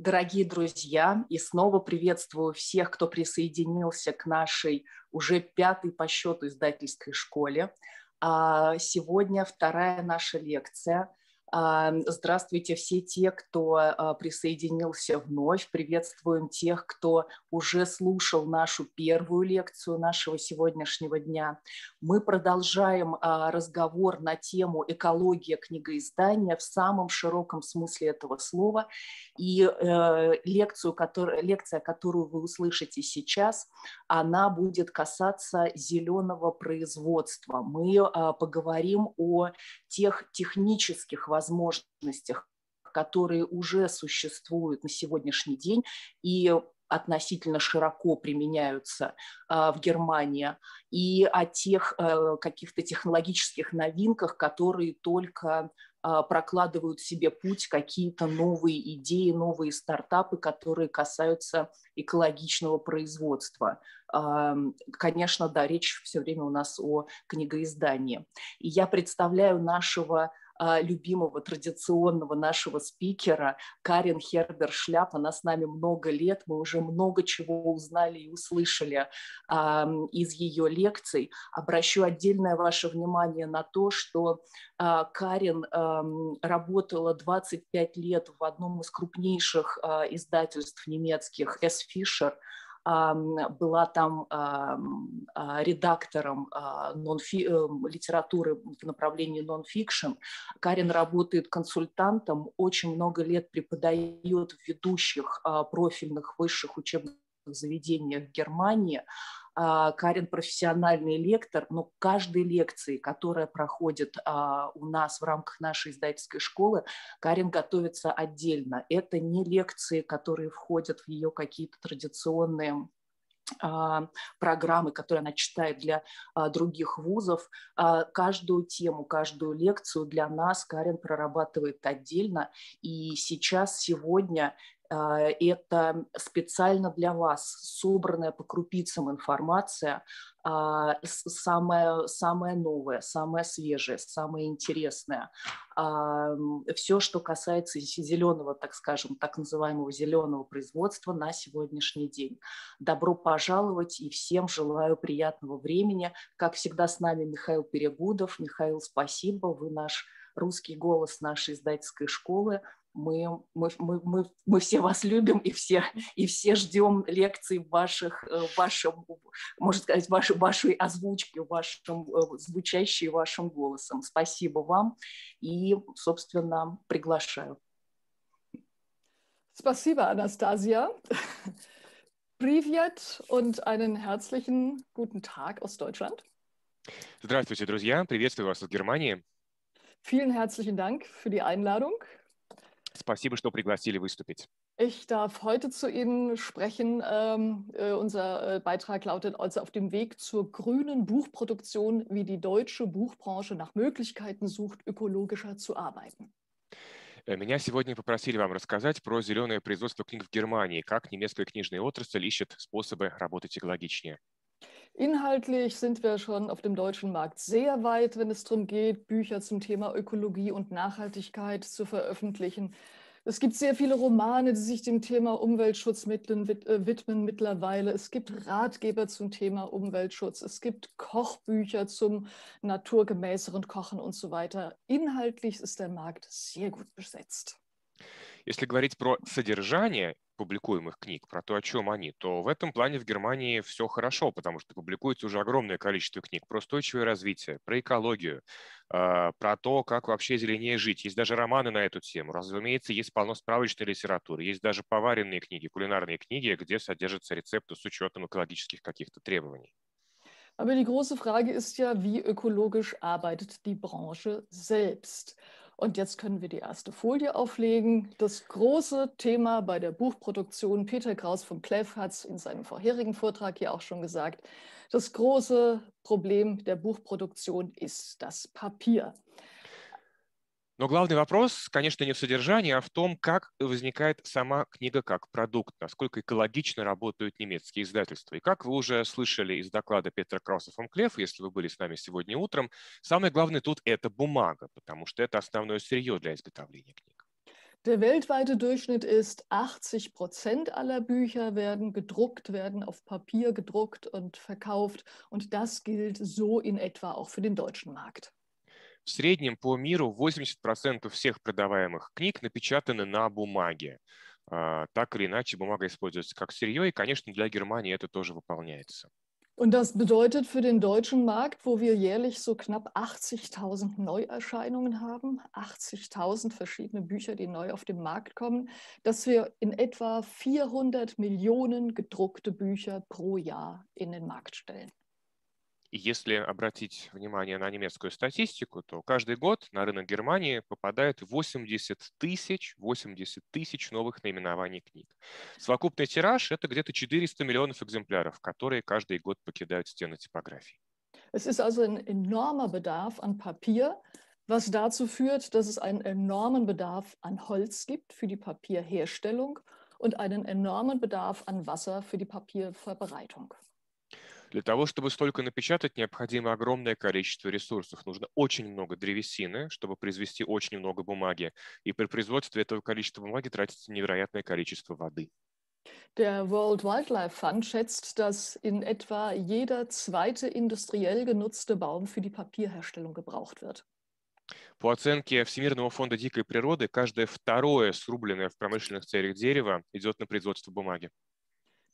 дорогие друзья, и снова приветствую всех, кто присоединился к нашей уже пятой по счету издательской школе. А, сегодня вторая наша лекция Здравствуйте все те, кто а, присоединился вновь. Приветствуем тех, кто уже слушал нашу первую лекцию нашего сегодняшнего дня. Мы продолжаем а, разговор на тему экология книгоиздания в самом широком смысле этого слова. И э, лекцию, которая, лекция, которую вы услышите сейчас, она будет касаться зеленого производства. Мы а, поговорим о тех технических возможностях, возможностях, которые уже существуют на сегодняшний день и относительно широко применяются а, в Германии, и о тех э, каких-то технологических новинках, которые только а, прокладывают себе путь какие-то новые идеи, новые стартапы, которые касаются экологичного производства. А, конечно, да, речь все время у нас о книгоиздании. И я представляю нашего а, любимого традиционного нашего спикера Карен Хербер Шляп. Она с нами много лет, мы уже много чего узнали и услышали из ее лекций. Обращу отдельное ваше внимание на то, что а, Карен работала 25 лет в одном из крупнейших а, издательств немецких «С. Фишер», была там а, редактором а, эм, литературы в направлении нон-фикшн. Карен работает консультантом, очень много лет преподает в ведущих а, профильных высших учебных заведениях Германии, а, Карен профессиональный лектор, но каждой лекции, которая проходит а, у нас в рамках нашей издательской школы, Карен готовится отдельно. Это не лекции, которые входят в ее какие-то традиционные а, программы, которые она читает для других вузов. Каждую тему, каждую лекцию для нас Карен прорабатывает отдельно. И сейчас, сегодня а, это специально для вас собранная по крупицам информация, а, самое, самое новое, самое свежее, самое интересное. А, Все, что касается зеленого, так скажем, так называемого зеленого производства на сегодняшний день. Добро пожаловать и всем желаю приятного времени. Как всегда с нами Михаил Перегудов. Михаил, спасибо, вы наш русский голос нашей издательской школы мы, мы, мы, мы, мы все вас любим и все, и все ждем лекций ваших, э, вашем, можно сказать, вашей, вашей озвучки, вашим э, звучащей вашим голосом. Спасибо вам и, собственно, приглашаю. Спасибо, Анастасия. Привет und einen herzlichen guten Tag aus Deutschland. Здравствуйте, друзья. Приветствую вас из Германии. Vielen herzlichen Dank für die Einladung. Спасибо, что пригласили выступить. Ich darf heute zu Ihnen sprechen. Ähm, äh, unser äh, Beitrag lautet also auf dem Weg zur grünen Buchproduktion, wie die deutsche Buchbranche nach Möglichkeiten sucht, ökologischer zu arbeiten. Äh, меня сегодня попросили вам рассказать про зеленое производство книг в Германии, как немецкая книжная отрасль ищет способы работать экологичнее. Inhaltlich sind wir schon auf dem deutschen Markt sehr weit, wenn es darum geht, Bücher zum Thema Ökologie und Nachhaltigkeit zu veröffentlichen. Es gibt sehr viele Romane, die sich dem Thema Umweltschutz äh, widmen mittlerweile. Es gibt Ratgeber zum Thema Umweltschutz. Es gibt Kochbücher zum naturgemäßeren Kochen und so weiter. Inhaltlich ist der Markt sehr gut besetzt. Если говорить про содержание публикуемых книг, про то, о чем они, то в этом плане в Германии все хорошо, потому что публикуется уже огромное количество книг про устойчивое развитие, про экологию, а, про то, как вообще зеленее жить. Есть даже романы на эту тему. Разумеется, есть полно справочной литературы, есть даже поваренные книги, кулинарные книги, где содержатся рецепты с учетом экологических каких-то требований. Aber die große Frage ist ja, wie ökologisch arbeitet die Branche selbst? Und jetzt können wir die erste Folie auflegen. Das große Thema bei der Buchproduktion, Peter Kraus vom Kleff hat es in seinem vorherigen Vortrag hier auch schon gesagt, das große Problem der Buchproduktion ist das Papier. Но главный вопрос, конечно, не в содержании, а в том, как возникает сама книга как продукт, насколько экологично работают немецкие издательства. И как вы уже слышали из доклада Петра Крауса фон Клеф, если вы были с нами сегодня утром, самое главное тут – это бумага, потому что это основное сырье для изготовления книг. Der weltweite Durchschnitt ist, 80 Prozent aller Bücher werden gedruckt, werden auf Papier gedruckt und verkauft. Und das gilt so in etwa auch für den deutschen Markt. В среднем по миру 80% всех продаваемых книг напечатаны на бумаге. Так или иначе, бумага используется как сырье, и, конечно, для Германии это тоже выполняется. Und das bedeutet für den deutschen Markt, wo wir jährlich so knapp 80.000 Neuerscheinungen haben, 80.000 verschiedene Bücher, die neu auf den Markt kommen, dass wir in etwa 400 Millionen gedruckte Bücher pro Jahr in den Markt stellen. И если обратить внимание на немецкую статистику, то каждый год на рынок Германии попадает 80 тысяч, 80 тысяч новых наименований книг. Совокупный тираж – это где-то 400 миллионов экземпляров, которые каждый год покидают стены типографий. Es ist also ein enormer Bedarf an Papier, was dazu führt, dass es einen enormen Bedarf an Holz gibt für die Papierherstellung und einen enormen Bedarf an Wasser für die Papierverbreitung. Для того, чтобы столько напечатать, необходимо огромное количество ресурсов. Нужно очень много древесины, чтобы произвести очень много бумаги. И при производстве этого количества бумаги тратится невероятное количество воды. Der World Wildlife Fund schätzt, dass in etwa jeder zweite industriell genutzte Baum für die Papierherstellung gebraucht wird. По оценке Всемирного фонда дикой природы, каждое второе срубленное в промышленных целях дерево идет на производство бумаги.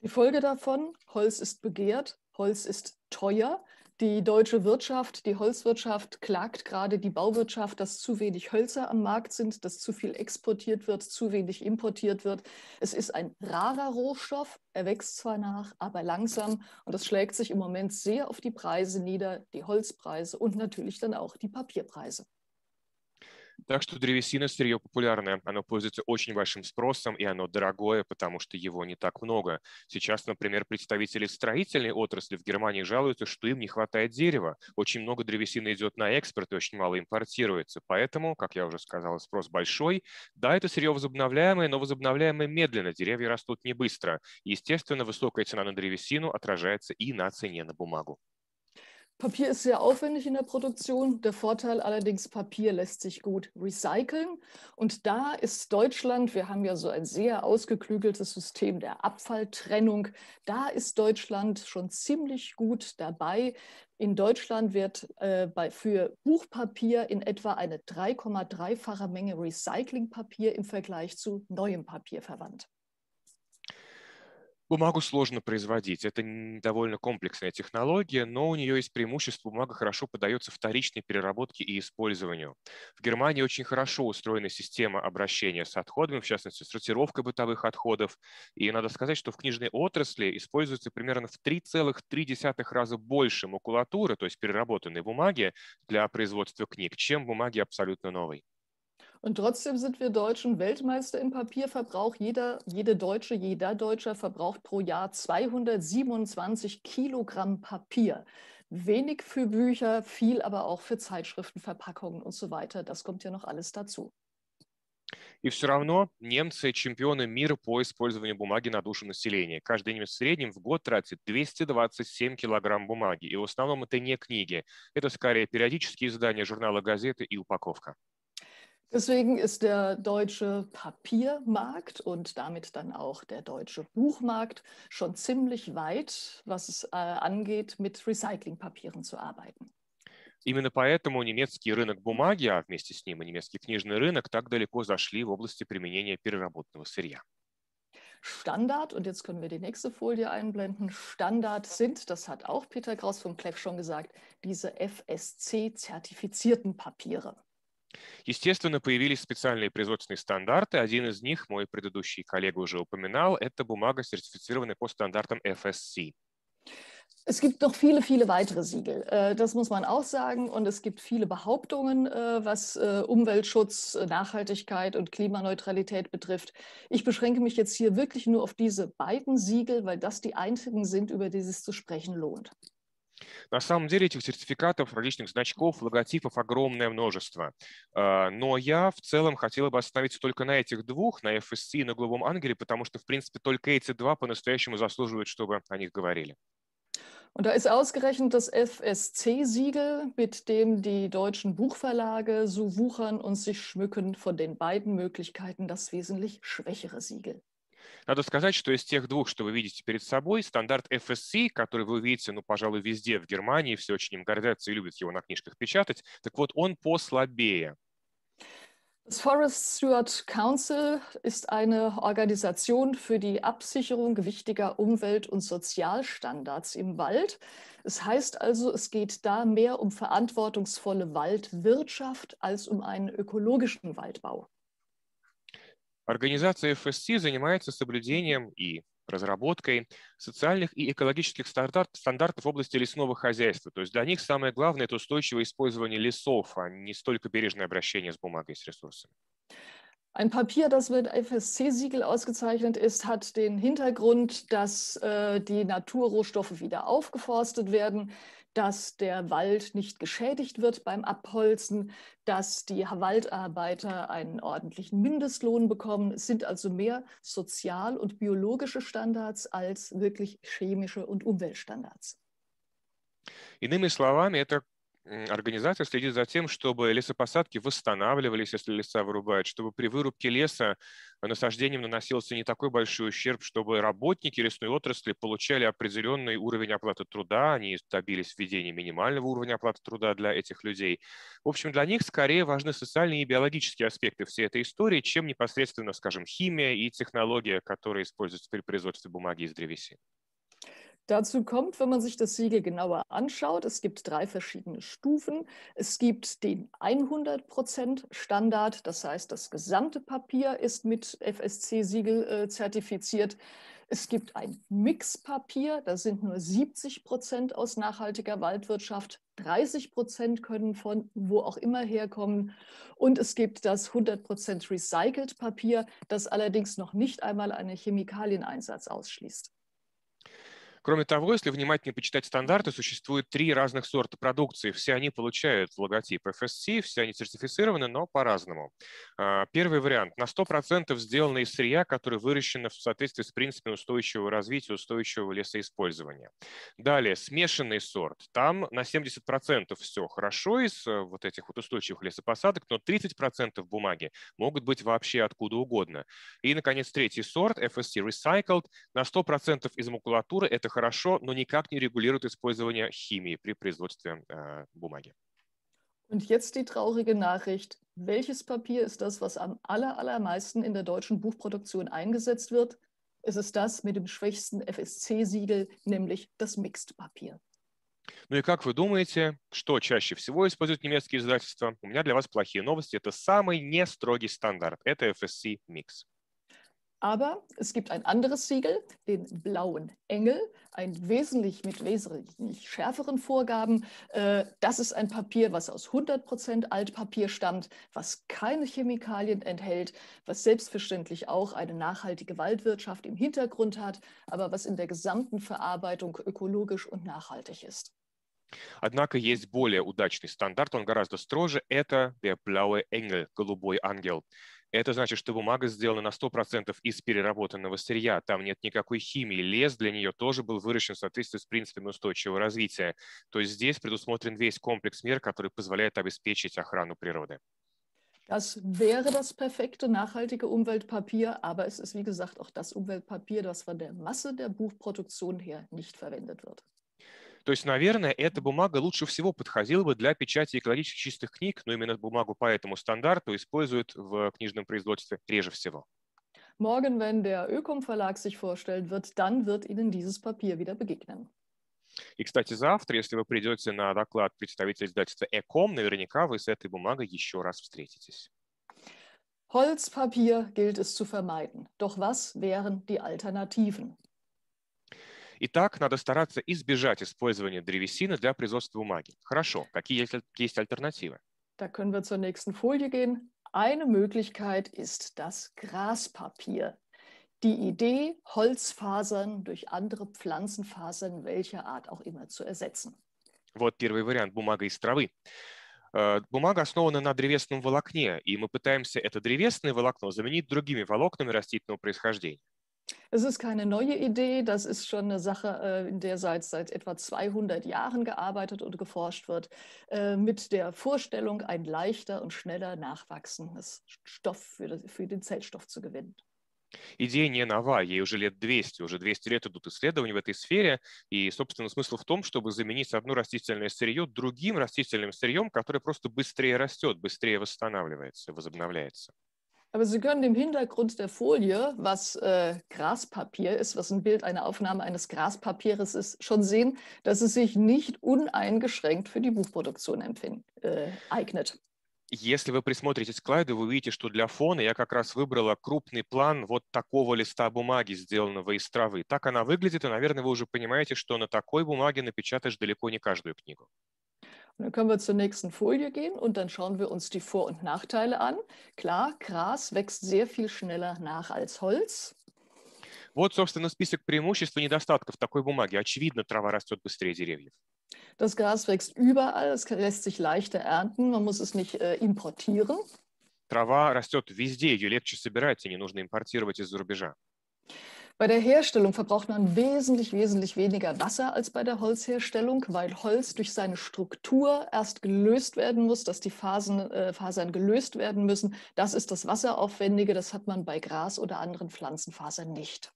Die Folge davon, Holz ist begehrt, Holz ist teuer. Die deutsche Wirtschaft, die Holzwirtschaft klagt gerade die Bauwirtschaft, dass zu wenig Hölzer am Markt sind, dass zu viel exportiert wird, zu wenig importiert wird. Es ist ein rarer Rohstoff, er wächst zwar nach, aber langsam und das schlägt sich im Moment sehr auf die Preise nieder, die Holzpreise und natürlich dann auch die Papierpreise. Так что древесина – сырье популярное. Оно пользуется очень большим спросом, и оно дорогое, потому что его не так много. Сейчас, например, представители строительной отрасли в Германии жалуются, что им не хватает дерева. Очень много древесины идет на экспорт и очень мало импортируется. Поэтому, как я уже сказал, спрос большой. Да, это сырье возобновляемое, но возобновляемое медленно. Деревья растут не быстро. Естественно, высокая цена на древесину отражается и на цене на бумагу. Papier ist sehr aufwendig in der Produktion. Der Vorteil allerdings, Papier lässt sich gut recyceln. Und da ist Deutschland, wir haben ja so ein sehr ausgeklügeltes System der Abfalltrennung, da ist Deutschland schon ziemlich gut dabei. In Deutschland wird äh, bei, für Buchpapier in etwa eine 3,3-fache Menge Recyclingpapier im Vergleich zu neuem Papier verwandt. Бумагу сложно производить, это довольно комплексная технология, но у нее есть преимущество, бумага хорошо поддается вторичной переработке и использованию. В Германии очень хорошо устроена система обращения с отходами, в частности, сортировка бытовых отходов, и надо сказать, что в книжной отрасли используется примерно в 3,3 раза больше макулатуры, то есть переработанной бумаги для производства книг, чем бумаги абсолютно новой. Und trotzdem sind wir Deutschen Weltmeister im Papierverbrauch. Jeder, jede Deutsche, jeder Deutscher verbraucht pro Jahr 227 Kilogramm Papier. Wenig für Bücher, viel aber auch für Zeitschriften, Verpackungen und so weiter. Das kommt ja noch alles dazu. И все равно немцы – чемпионы мира по использованию бумаги на душу населения. Каждый немец в среднем в год тратит 227 килограмм бумаги. И в основном это не книги. Это скорее периодические издания, журналы, газеты и упаковка. Deswegen ist der deutsche Papiermarkt und damit dann auch der deutsche Buchmarkt schon ziemlich weit, was es äh, angeht, mit Recyclingpapieren zu arbeiten. Именно поэтому немецкий рынок бумаги, а вместе с ним и немецкий книжный рынок так далеко зашли в области применения переработанного сырья. Standard, und jetzt können wir die nächste Folie einblenden, Standard sind, das hat auch Peter Kraus vom Kleck schon gesagt, diese FSC-zertifizierten Papiere. Естественно, появились специальные производственные стандарты. Один из них, мой предыдущий коллега уже упоминал, это бумага, сертифицированная по стандартам FSC. Es gibt noch viele, viele weitere Siegel. Äh, das muss man auch sagen. Und es gibt viele Behauptungen, äh, was äh, Umweltschutz, Nachhaltigkeit und Klimaneutralität betrifft. Ich beschränke mich jetzt hier wirklich nur auf diese beiden Siegel, weil das die einzigen sind, über die es zu sprechen lohnt. На самом деле этих сертификатов, различных значков, логотипов огромное множество. А, но я в целом хотел бы остановиться только на этих двух, на FSC и на Голубом Ангеле, потому что, в принципе, только эти два по-настоящему заслуживают, чтобы о них говорили. Und da ist ausgerechnet das FSC-Siegel, mit dem die deutschen Buchverlage so wuchern und sich schmücken, von den beiden Möglichkeiten das wesentlich schwächere Siegel. Надо сказать, что из тех двух, что вы видите перед собой, стандарт FSC, который вы увидите, ну, пожалуй, везде в Германии, все очень им гордятся и любят его на книжках печатать, так вот он послабее. Das Forest Steward Council ist eine Organisation für die Absicherung wichtiger Umwelt- und Sozialstandards im Wald. Es heißt also, es geht da mehr um verantwortungsvolle Waldwirtschaft als um einen ökologischen Waldbau. Организация FSC занимается соблюдением и разработкой социальных и экологических стандарт, стандартов в области лесного хозяйства. То есть для них самое главное – это устойчивое использование лесов, а не столько бережное обращение с бумагой, и с ресурсами. Ein Papier, das mit FSC-Siegel ausgezeichnet ist, hat den Hintergrund, dass äh, die Naturrohstoffe wieder aufgeforstet werden, dass der Wald nicht geschädigt wird beim Abholzen, dass die Waldarbeiter einen ordentlichen Mindestlohn bekommen. Es sind also mehr sozial- und biologische Standards als wirklich chemische und Umweltstandards. Иными словами, это организация следит за тем, чтобы лесопосадки восстанавливались, если леса вырубают, чтобы при вырубке леса насаждением наносился не такой большой ущерб, чтобы работники лесной отрасли получали определенный уровень оплаты труда, они добились введения минимального уровня оплаты труда для этих людей. В общем, для них скорее важны социальные и биологические аспекты всей этой истории, чем непосредственно, скажем, химия и технология, которые используются при производстве бумаги из древесины. Dazu kommt, wenn man sich das Siegel genauer anschaut, es gibt drei verschiedene Stufen. Es gibt den 100% Standard, das heißt, das gesamte Papier ist mit FSC-Siegel äh, zertifiziert. Es gibt ein Mixpapier, da sind nur 70 Prozent aus nachhaltiger Waldwirtschaft, 30 Prozent können von wo auch immer herkommen. Und es gibt das 100 recycled Papier, das allerdings noch nicht einmal einen Chemikalieneinsatz ausschließt. Кроме того, если внимательно почитать стандарты, существует три разных сорта продукции. Все они получают логотип FSC, все они сертифицированы, но по-разному. А, первый вариант. На 100% сделаны из сырья, которые выращены в соответствии с принципами устойчивого развития, устойчивого лесоиспользования. Далее, смешанный сорт. Там на 70% все хорошо из э, вот этих вот устойчивых лесопосадок, но 30% бумаги могут быть вообще откуда угодно. И, наконец, третий сорт, FSC Recycled, на 100% из макулатуры – это хорошо, но никак не регулирует использование химии при производстве э, бумаги. Und jetzt die traurige Nachricht. Welches Papier ist das, was am allermeisten in der deutschen Buchproduktion eingesetzt wird? Es ist das mit dem schwächsten FSC-Siegel, nämlich das Mixed-Papier. Ну и как вы думаете, что чаще всего используют немецкие издательства? У меня для вас плохие новости. Это самый нестрогий стандарт. Это FSC Mix. Aber es gibt ein anderes Siegel, den blauen Engel, ein wesentlich mit wesentlich schärferen Vorgaben. Äh, das ist ein Papier, was aus 100% Altpapier stammt, was keine Chemikalien enthält, was selbstverständlich auch eine nachhaltige Waldwirtschaft im Hintergrund hat, aber was in der gesamten Verarbeitung ökologisch und nachhaltig ist. Однако есть более удачный стандарт, он гораздо строже, это der blaue Engel, голубой ангел. Это значит, что бумага сделана на 100% из переработанного сырья, там нет никакой химии, лес для нее тоже был выращен в соответствии с принципами устойчивого развития. То есть здесь предусмотрен весь комплекс мер, который позволяет обеспечить охрану природы. Das wäre das perfekte nachhaltige Umweltpapier, aber es ist wie gesagt auch das Umweltpapier, das von der Masse der Buchproduktion her nicht verwendet wird. То есть, наверное, эта бумага лучше всего подходила бы для печати экологически чистых книг, но именно бумагу по этому стандарту используют в книжном производстве реже всего. Morgen, wenn der Ökom Verlag sich vorstellt wird, dann wird Ihnen dieses Papier wieder begegnen. И, кстати, завтра, если вы придете на доклад представителя издательства Эком, наверняка вы с этой бумагой еще раз встретитесь. Holzpapier gilt es zu vermeiden. Doch was wären die Alternativen? Итак, надо стараться избежать использования древесины для производства бумаги. Хорошо, какие есть, есть альтернативы? Да, können wir zur nächsten Folie gehen. Eine Möglichkeit ist das Graspapier. Die Idee, Holzfasern durch andere Pflanzenfasern welcher Art auch immer zu ersetzen. Вот первый вариант – бумага из травы. Э, бумага основана на древесном волокне, и мы пытаемся это древесное волокно заменить другими волокнами растительного происхождения. Es ist keine neue Idee, das ist schon eine Sache, in der seit, seit etwa 200 Jahren gearbeitet und geforscht wird, mit der Vorstellung, ein leichter und schneller nachwachsendes Stoff für, das, für den Zellstoff zu gewinnen. Идея не нова, ей уже лет 200, уже 200 лет идут исследования в этой сфере, и, собственно, смысл в том, чтобы заменить одно растительное сырье другим растительным сырьем, которое просто быстрее растет, быстрее восстанавливается, возобновляется. Aber Sie können dem Hintergrund der Folie, was äh, Graspapier ist, was ein Bild einer Aufnahme eines Graspapieres ist, schon sehen, dass es sich nicht uneingeschränkt für die Buchproduktion äh, eignet. Если вы присмотритесь к слайду, вы видите, что для фона я как раз выбрала крупный план вот такого листа бумаги, сделанного из травы. Так она выглядит, и, наверное, вы уже понимаете, что на такой бумаге напечатаешь далеко не каждую книгу dann können wir zur nächsten Folie gehen und dann schauen wir uns die Vor- und Nachteile an. Klar, Gras wächst sehr viel schneller nach als Holz. Вот, собственно, список преимуществ и недостатков такой бумаги. Очевидно, трава растет быстрее деревьев. Das Gras wächst überall, es lässt sich leichter ernten, man muss es nicht äh, importieren. Трава растет везде, ее легче собирать, и не нужно импортировать из-за рубежа. Bei der Herstellung verbraucht man wesentlich, wesentlich weniger Wasser als bei der Holzherstellung, weil Holz durch seine Struktur erst gelöst werden muss, dass die Fasern, äh, Fasern gelöst werden müssen. Das ist das Wasseraufwendige, das hat man bei Gras oder anderen Pflanzenfasern nicht.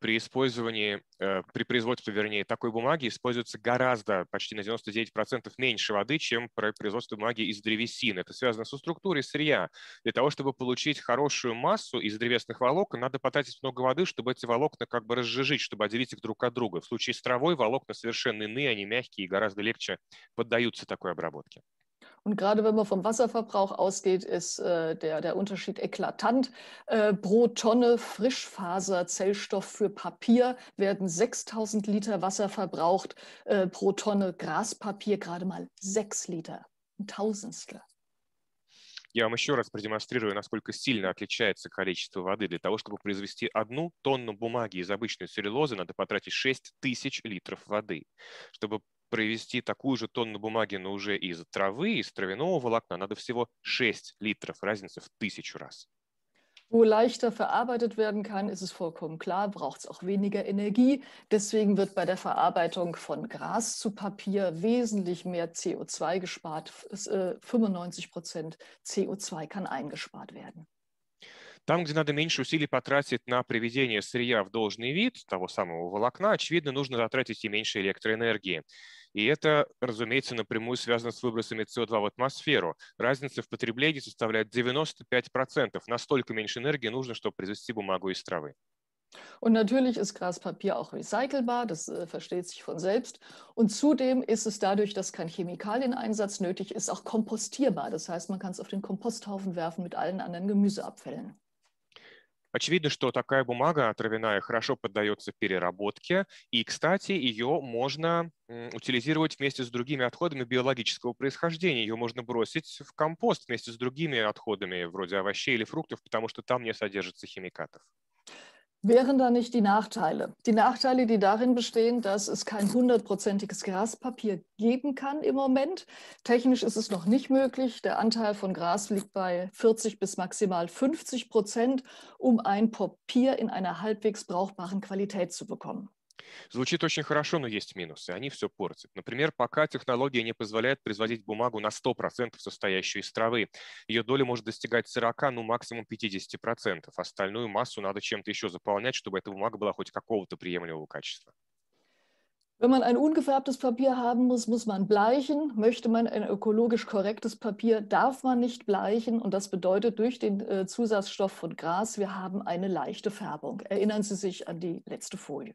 при использовании, э, при производстве, вернее, такой бумаги используется гораздо, почти на 99% меньше воды, чем при производстве бумаги из древесины. Это связано со структурой сырья. Для того, чтобы получить хорошую массу из древесных волокон, надо потратить много воды, чтобы эти волокна как бы разжижить, чтобы отделить их друг от друга. В случае с травой волокна совершенно иные, они мягкие и гораздо легче поддаются такой обработке. Und gerade wenn man vom Wasserverbrauch ausgeht, ist äh, der, der Unterschied eklatant. Äh, pro Tonne Frischfaserzellstoff für Papier werden 6000 Liter Wasser verbraucht, äh, pro Tonne Graspapier gerade mal 6 Liter, ein Tausendstel. Я вам еще раз продемонстрирую, насколько сильно отличается количество воды. Для того, чтобы произвести одну тонну бумаги из обычной целлюлозы, надо потратить 6 тысяч литров воды. Чтобы провести такую же тонну бумаги, но уже из травы, из травяного волокна, надо всего 6 литров, разница в тысячу раз. Wo leichter verarbeitet werden kann, ist es vollkommen klar, braucht es auch weniger Energie. Deswegen wird bei der Verarbeitung von Gras zu Papier wesentlich mehr CO2 gespart. 95 äh, Prozent CO2 kann eingespart werden. Там, где надо меньше усилий потратить на приведение сырья в должный вид, того самого волокна, очевидно, нужно затратить и меньше электроэнергии. И это, разумеется, напрямую связано с выбросами СО2 в атмосферу. Разница в потреблении составляет 95%. Настолько меньше энергии нужно, чтобы произвести бумагу из травы. Und natürlich ist Graspapier auch recycelbar, das äh, versteht sich von selbst. Und zudem ist es dadurch, dass kein Chemikalieneinsatz nötig ist, auch kompostierbar. Das heißt, man kann es auf den Komposthaufen werfen mit allen anderen Gemüseabfällen. Очевидно, что такая бумага травяная хорошо поддается переработке, и, кстати, ее можно утилизировать вместе с другими отходами биологического происхождения. Ее можно бросить в компост вместе с другими отходами, вроде овощей или фруктов, потому что там не содержится химикатов. Wären da nicht die Nachteile? Die Nachteile, die darin bestehen, dass es kein hundertprozentiges Graspapier geben kann im Moment. Technisch ist es noch nicht möglich. Der Anteil von Gras liegt bei 40 bis maximal 50 Prozent, um ein Papier in einer halbwegs brauchbaren Qualität zu bekommen. Звучит очень хорошо, но есть минусы. Они все портят. Например, пока технология не позволяет производить бумагу на 100% состоящую из травы. Ее доля может достигать 40, ну максимум 50%. Остальную массу надо чем-то еще заполнять, чтобы эта бумага была хоть какого-то приемлемого качества. Wenn man ein ungefärbtes Papier haben muss, muss man bleichen. Möchte man ein ökologisch korrektes Papier, darf man nicht bleichen. Und das bedeutet durch den äh, Zusatzstoff von Gras, wir haben eine leichte Färbung. Erinnern Sie sich an die letzte Folie.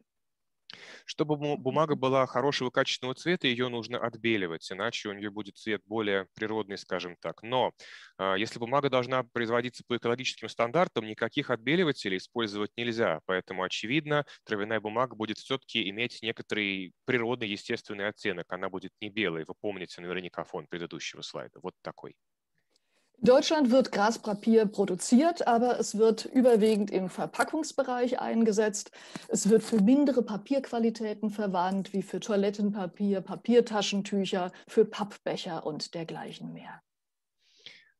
Чтобы бумага была хорошего качественного цвета, ее нужно отбеливать, иначе у нее будет цвет более природный, скажем так. Но а, если бумага должна производиться по экологическим стандартам, никаких отбеливателей использовать нельзя. Поэтому, очевидно, травяная бумага будет все-таки иметь некоторый природный, естественный оттенок. Она будет не белой. Вы помните наверняка фон предыдущего слайда. Вот такой. In Deutschland wird Graspapier produziert, aber es wird überwiegend im Verpackungsbereich eingesetzt. Es wird für mindere Papierqualitäten verwandt, wie für Toilettenpapier, Papiertaschentücher, für Pappbecher und dergleichen mehr.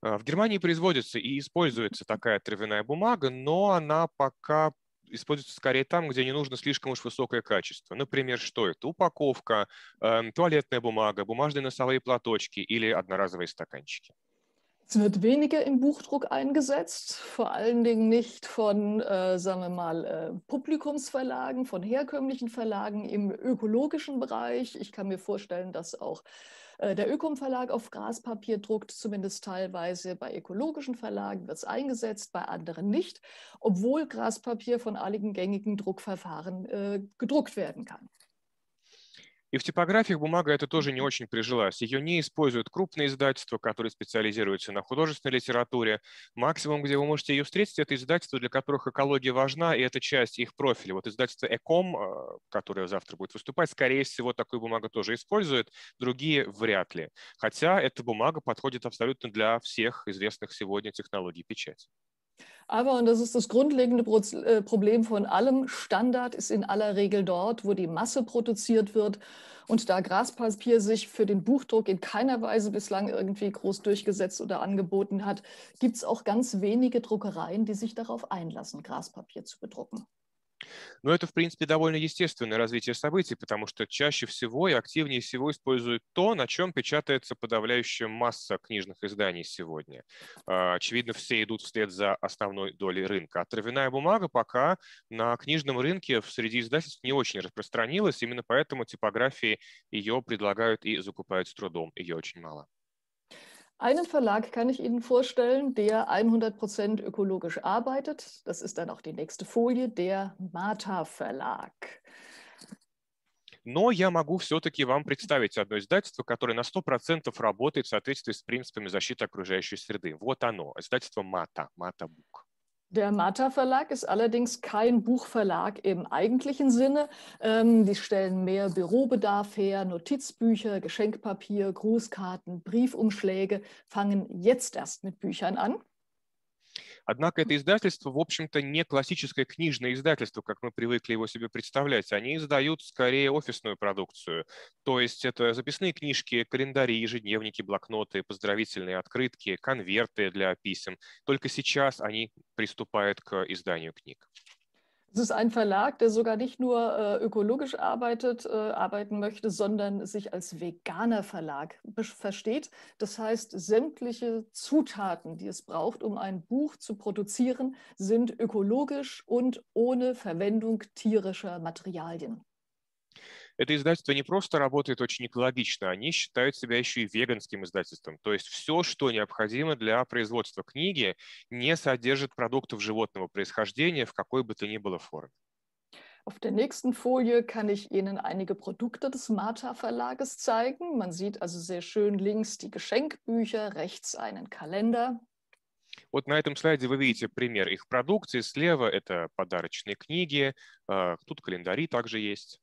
В Германии производится и используется такая травяная бумага, но она пока используется скорее там, где не нужно слишком уж высокое качество. Например, что это? Упаковка, э, туалетная бумага, бумажные носовые платочки или одноразовые стаканчики. Es wird weniger im Buchdruck eingesetzt, vor allen Dingen nicht von, äh, sagen wir mal, äh, Publikumsverlagen, von herkömmlichen Verlagen im ökologischen Bereich. Ich kann mir vorstellen, dass auch äh, der Ökom-Verlag auf Graspapier druckt, zumindest teilweise. Bei ökologischen Verlagen wird es eingesetzt, bei anderen nicht, obwohl Graspapier von einigen gängigen Druckverfahren äh, gedruckt werden kann. И в типографиях бумага это тоже не очень прижилась. Ее не используют крупные издательства, которые специализируются на художественной литературе. Максимум, где вы можете ее встретить, это издательства, для которых экология важна, и это часть их профиля. Вот издательство Эком, э, которое завтра будет выступать, скорее всего, такую бумагу тоже использует, другие вряд ли. Хотя эта бумага подходит абсолютно для всех известных сегодня технологий печати. Aber, und das ist das grundlegende äh, Problem von allem, Standard ist in aller Regel dort, wo die Masse produziert wird. Und da Graspapier sich für den Buchdruck in keiner Weise bislang irgendwie groß durchgesetzt oder angeboten hat, gibt es auch ganz wenige Druckereien, die sich darauf einlassen, Graspapier zu bedrucken. Но это, в принципе, довольно естественное развитие событий, потому что чаще всего и активнее всего используют то, на чем печатается подавляющая масса книжных изданий сегодня. А, очевидно, все идут вслед за основной долей рынка. А травяная бумага пока на книжном рынке среди издательств не очень распространилась, именно поэтому типографии ее предлагают и закупают с трудом, ее очень мало. Einen Verlag kann ich Ihnen vorstellen, der 100% ökologisch arbeitet. Das ist dann auch die nächste Folie, der Mata Verlag. Но я могу все-таки вам представить одно издательство, которое на 100% работает в соответствии с принципами защиты окружающей среды. Вот оно, издательство Мата, Мата Бук. Der Mata Verlag ist allerdings kein Buchverlag im eigentlichen Sinne. Ähm, die stellen mehr Bürobedarf her, Notizbücher, Geschenkpapier, Grußkarten, Briefumschläge, fangen jetzt erst mit Büchern an. Однако это издательство, в общем-то, не классическое книжное издательство, как мы привыкли его себе представлять. Они издают скорее офисную продукцию. То есть это записные книжки, календари, ежедневники, блокноты, поздравительные открытки, конверты для писем. Только сейчас они приступают к изданию книг. Es ist ein Verlag, der sogar nicht nur äh, ökologisch arbeitet, äh, arbeiten möchte, sondern sich als veganer Verlag versteht. Das heißt, sämtliche Zutaten, die es braucht, um ein Buch zu produzieren, sind ökologisch und ohne Verwendung tierischer Materialien. это издательство не просто работает очень экологично, они считают себя еще и веганским издательством. То есть все, что необходимо для производства книги, не содержит продуктов животного происхождения в какой бы то ни было форме. Auf der nächsten Folie kann ich Ihnen einige Produkte des Marta Verlages zeigen. Man sieht also sehr schön links die Geschenkbücher, rechts einen Kalender. Вот на этом слайде вы видите пример их продукции. Слева это подарочные книги, а, тут календари также есть.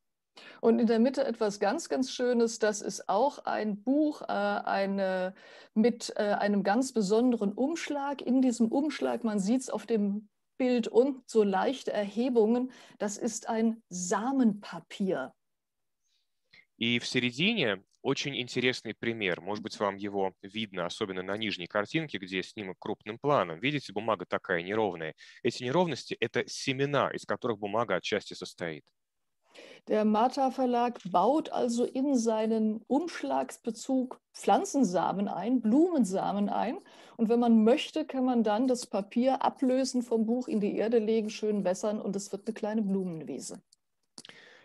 Und in der Mitte etwas ganz, ganz Schönes. Das ist auch ein Buch äh, eine, mit äh, einem ganz besonderen Umschlag. In diesem Umschlag, man sieht es auf dem Bild und so leichte Erhebungen, das ist ein Samenpapier. И в середине очень интересный пример. Может быть, вам его видно, особенно на нижней картинке, где снимок крупным планом. Видите, бумага такая неровная. Эти неровности – это семена, из которых бумага отчасти состоит. Der Martha Verlag baut also in seinen Umschlagsbezug Pflanzensamen ein, Blumensamen ein. Und wenn man möchte, kann man dann das Papier ablösen vom Buch in die Erde legen, schön wässern und es wird eine kleine Blumenwiese.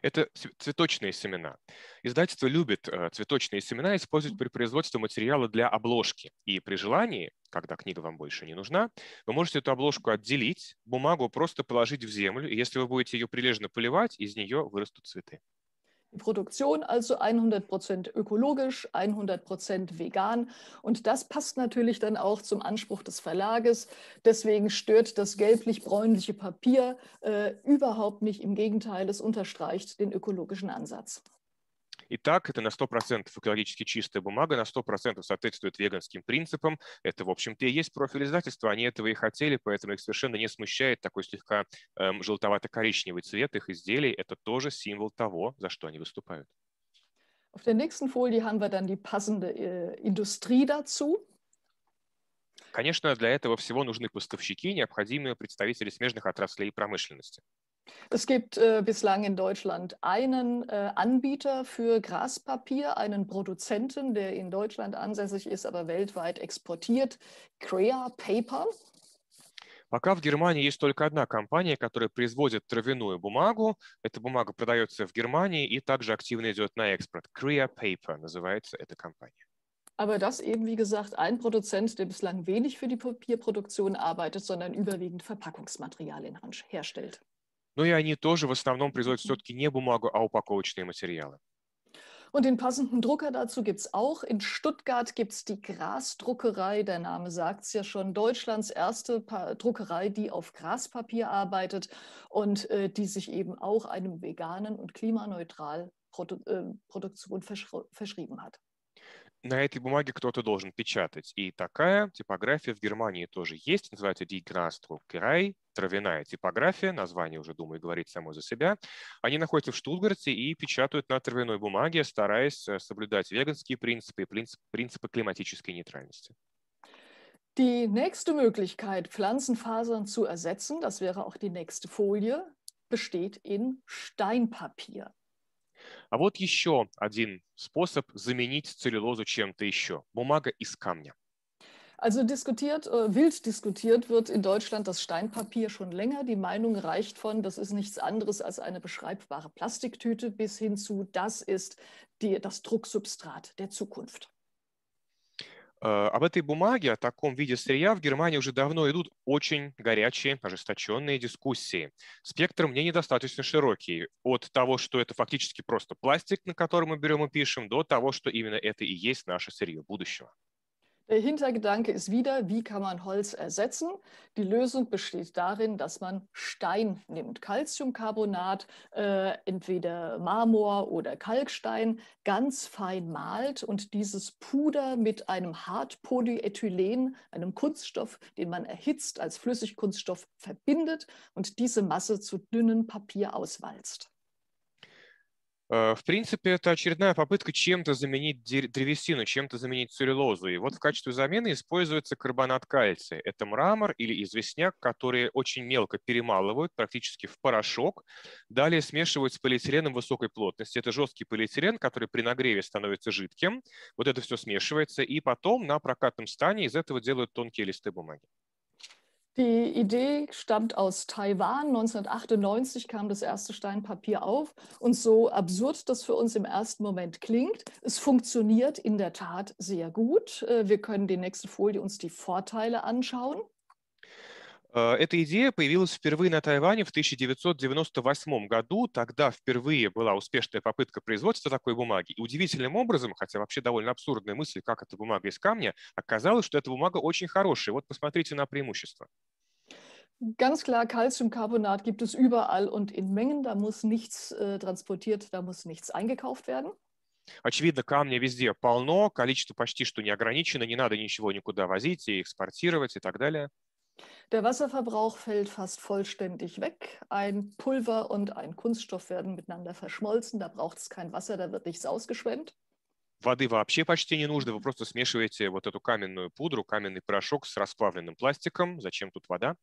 это цветочные семена. Издательство любит э, цветочные семена использовать при производстве материала для обложки. И при желании, когда книга вам больше не нужна, вы можете эту обложку отделить, бумагу просто положить в землю, и если вы будете ее прилежно поливать, из нее вырастут цветы. Die Produktion also 100% ökologisch, 100% vegan. Und das passt natürlich dann auch zum Anspruch des Verlages. Deswegen stört das gelblich-bräunliche Papier äh, überhaupt nicht. Im Gegenteil, es unterstreicht den ökologischen Ansatz. И так это на 100% экологически чистая бумага, на 100% соответствует веганским принципам. Это, в общем-то, и есть профиль издательства. Они этого и хотели, поэтому их совершенно не смущает такой слегка эм, желтовато-коричневый цвет их изделий. Это тоже символ того, за что они выступают. Auf der nächsten Folie haben wir dann die passende äh, Industrie dazu. Конечно, для этого всего нужны поставщики, необходимые представители смежных отраслей промышленности. Es gibt äh, bislang in Deutschland einen äh, Anbieter für Graspapier, einen Produzenten, der in Deutschland ansässig ist, aber weltweit exportiert, Crea Paper. Пока в Германии есть только одна компания, которая производит травяную бумагу. Эта бумага продается в Германии и также активно идет на экспорт. Crea Paper называется эта компания. Aber das eben, wie gesagt, ein Produzent, der bislang wenig für die Papierproduktion arbeitet, sondern überwiegend Verpackungsmaterialien herstellt. Ну и они тоже в основном производят все-таки не бумагу, а упаковочные материалы. Und den passenden Drucker dazu gibt es auch. In Stuttgart gibt es die Grasdruckerei, der Name sagt es ja schon, Deutschlands erste pa Druckerei, die auf Graspapier arbeitet und äh, die sich eben auch einem veganen und klimaneutralen Produ äh, Produktion verschrieben hat. на этой бумаге кто-то должен печатать. И такая типография в Германии тоже есть, называется Die Grasdruckerei, травяная типография, название уже, думаю, говорит само за себя. Они находятся в Штутгарте и печатают на травяной бумаге, стараясь э, соблюдать веганские принципы и принцип, принципы климатической нейтральности. Die nächste Möglichkeit, Pflanzenfasern zu ersetzen, das wäre auch die nächste Folie, besteht in Steinpapier. А вот еще один способ заменить целлюлозу чем-то еще. Бумага из камня. Also diskutiert, äh, wild diskutiert wird in Deutschland das Steinpapier schon länger. Die Meinung reicht von, das ist nichts anderes als eine beschreibbare Plastiktüte bis hin zu, das ist die, das Drucksubstrat der Zukunft. Э, об этой бумаге, о таком виде сырья в Германии уже давно идут очень горячие, ожесточенные дискуссии. Спектр мнений недостаточно широкий. От того, что это фактически просто пластик, на котором мы берем и пишем, до того, что именно это и есть наше сырье будущего. Der Hintergedanke ist wieder, wie kann man Holz ersetzen? Die Lösung besteht darin, dass man Stein nimmt. Calciumcarbonat, äh, entweder Marmor oder Kalkstein, ganz fein malt und dieses Puder mit einem Hartpolyethylen, einem Kunststoff, den man erhitzt als Flüssigkunststoff, verbindet und diese Masse zu dünnem Papier auswalzt. Э, в принципе, это очередная попытка чем-то заменить древесину, чем-то заменить целлюлозу. И вот в качестве замены используется карбонат кальция. Это мрамор или известняк, которые очень мелко перемалывают, практически в порошок. Далее смешивают с полиэтиленом высокой плотности. Это жесткий полиэтилен, который при нагреве становится жидким. Вот это все смешивается. И потом на прокатном стане из этого делают тонкие листы бумаги. Die Idee stammt aus Taiwan. 1998 kam das erste Steinpapier auf. Und so absurd das für uns im ersten Moment klingt, es funktioniert in der Tat sehr gut. Äh, wir können die nächste Folie uns die Vorteile anschauen. Э, эта идея появилась впервые на Тайване в 1998 году. Тогда впервые была успешная попытка производства такой бумаги. И удивительным образом, хотя вообще довольно абсурдная мысль, как эта бумага из камня, оказалось, что эта бумага очень хорошая. Вот посмотрите на преимущества. Ganz klar, Calciumcarbonat gibt es überall und in Mengen. Da muss nichts äh, transportiert, da muss nichts eingekauft werden. Очевидно, камня везде полно, количество почти что не ограничено, не надо ничего никуда возить и экспортировать и так далее. Der Wasserverbrauch fällt fast vollständig weg. Ein Pulver und ein Kunststoff werden miteinander verschmolzen. Da braucht es kein Wasser, da wird nichts ausgeschwemmt. Воды вообще почти не нужно. Вы просто смешиваете вот эту каменную пудру, каменный порошок с расплавленным пластиком. Зачем тут вода?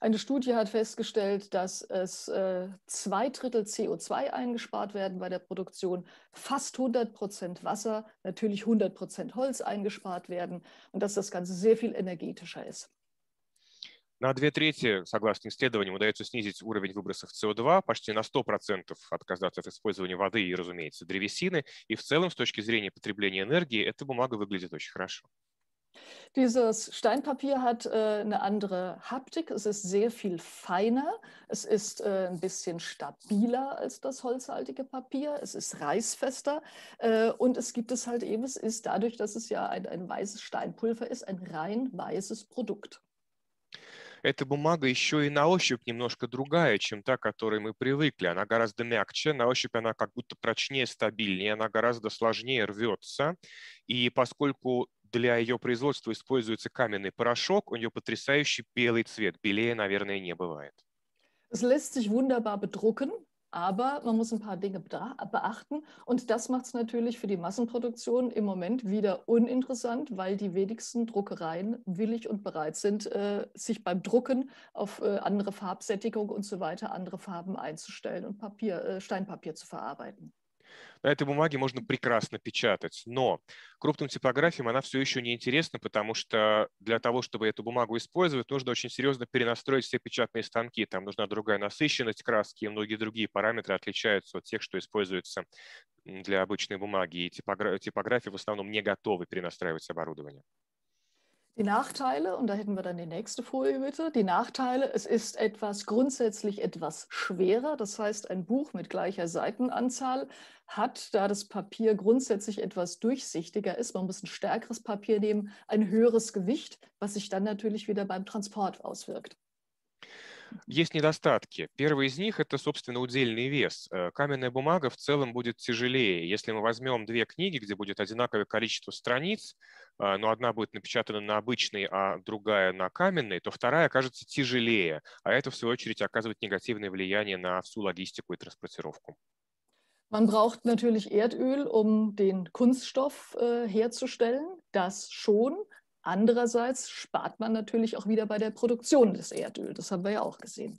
Eine Studie hat festgestellt, dass es äh, zwei Drittel CO2 eingespart werden bei der Produktion, fast 100 Prozent Wasser, natürlich 100 Prozent Holz eingespart werden und dass das Ganze sehr viel energetischer ist. На две трети, согласно исследованиям, удается снизить уровень выбросов СО2, почти на 100% отказаться от использования воды и, разумеется, древесины. И в целом, с точки зрения потребления энергии, эта бумага выглядит очень хорошо. Dieses Steinpapier hat äh, eine andere Haptik. Es ist sehr viel feiner. Es ist äh, ein bisschen stabiler als das holzhaltige Papier. Es ist reißfester. Äh, und es gibt es halt eben, es ist dadurch, dass es ja ein, ein weißes Steinpulver ist, ein rein weißes Produkt эта бумага еще и на ощупь немножко другая, чем та, к которой мы привыкли. Она гораздо мягче, на ощупь она как будто прочнее, стабильнее, она гораздо сложнее рвется. И поскольку для ее производства используется каменный порошок, у нее потрясающий белый цвет. Белее, наверное, не бывает. Es lässt sich wunderbar bedrucken, Aber man muss ein paar Dinge beachten. Und das macht es natürlich für die Massenproduktion im Moment wieder uninteressant, weil die wenigsten Druckereien willig und bereit sind, äh, sich beim Drucken auf äh, andere Farbsättigung und so weiter, andere Farben einzustellen und Papier, äh, Steinpapier zu verarbeiten. на этой бумаге можно прекрасно печатать, но крупным типографиям она все еще не интересна, потому что для того, чтобы эту бумагу использовать, нужно очень серьезно перенастроить все печатные станки. Там нужна другая насыщенность краски и многие другие параметры отличаются от тех, что используются для обычной бумаги. И типографии в основном не готовы перенастраивать оборудование. Die Nachteile, und da hätten wir dann die nächste Folie bitte. Die Nachteile, es ist etwas grundsätzlich etwas schwerer. Das heißt, ein Buch mit gleicher Seitenanzahl hat, da das Papier grundsätzlich etwas durchsichtiger ist, man muss ein stärkeres Papier nehmen, ein höheres Gewicht, was sich dann natürlich wieder beim Transport auswirkt. Есть недостатки. Первый из них – это, собственно, удельный вес. Э, каменная бумага в целом будет тяжелее. Если мы возьмем две книги, где будет одинаковое количество страниц, э, но одна будет напечатана на обычной, а другая на каменной, то вторая окажется тяжелее, а это, в свою очередь, оказывает негативное влияние на всю логистику и транспортировку. Man braucht natürlich Erdöl, um den Kunststoff äh, herzustellen, das schon, Andererseits spart man natürlich auch wieder bei der Produktion des Erdöls. Das haben wir ja auch gesehen.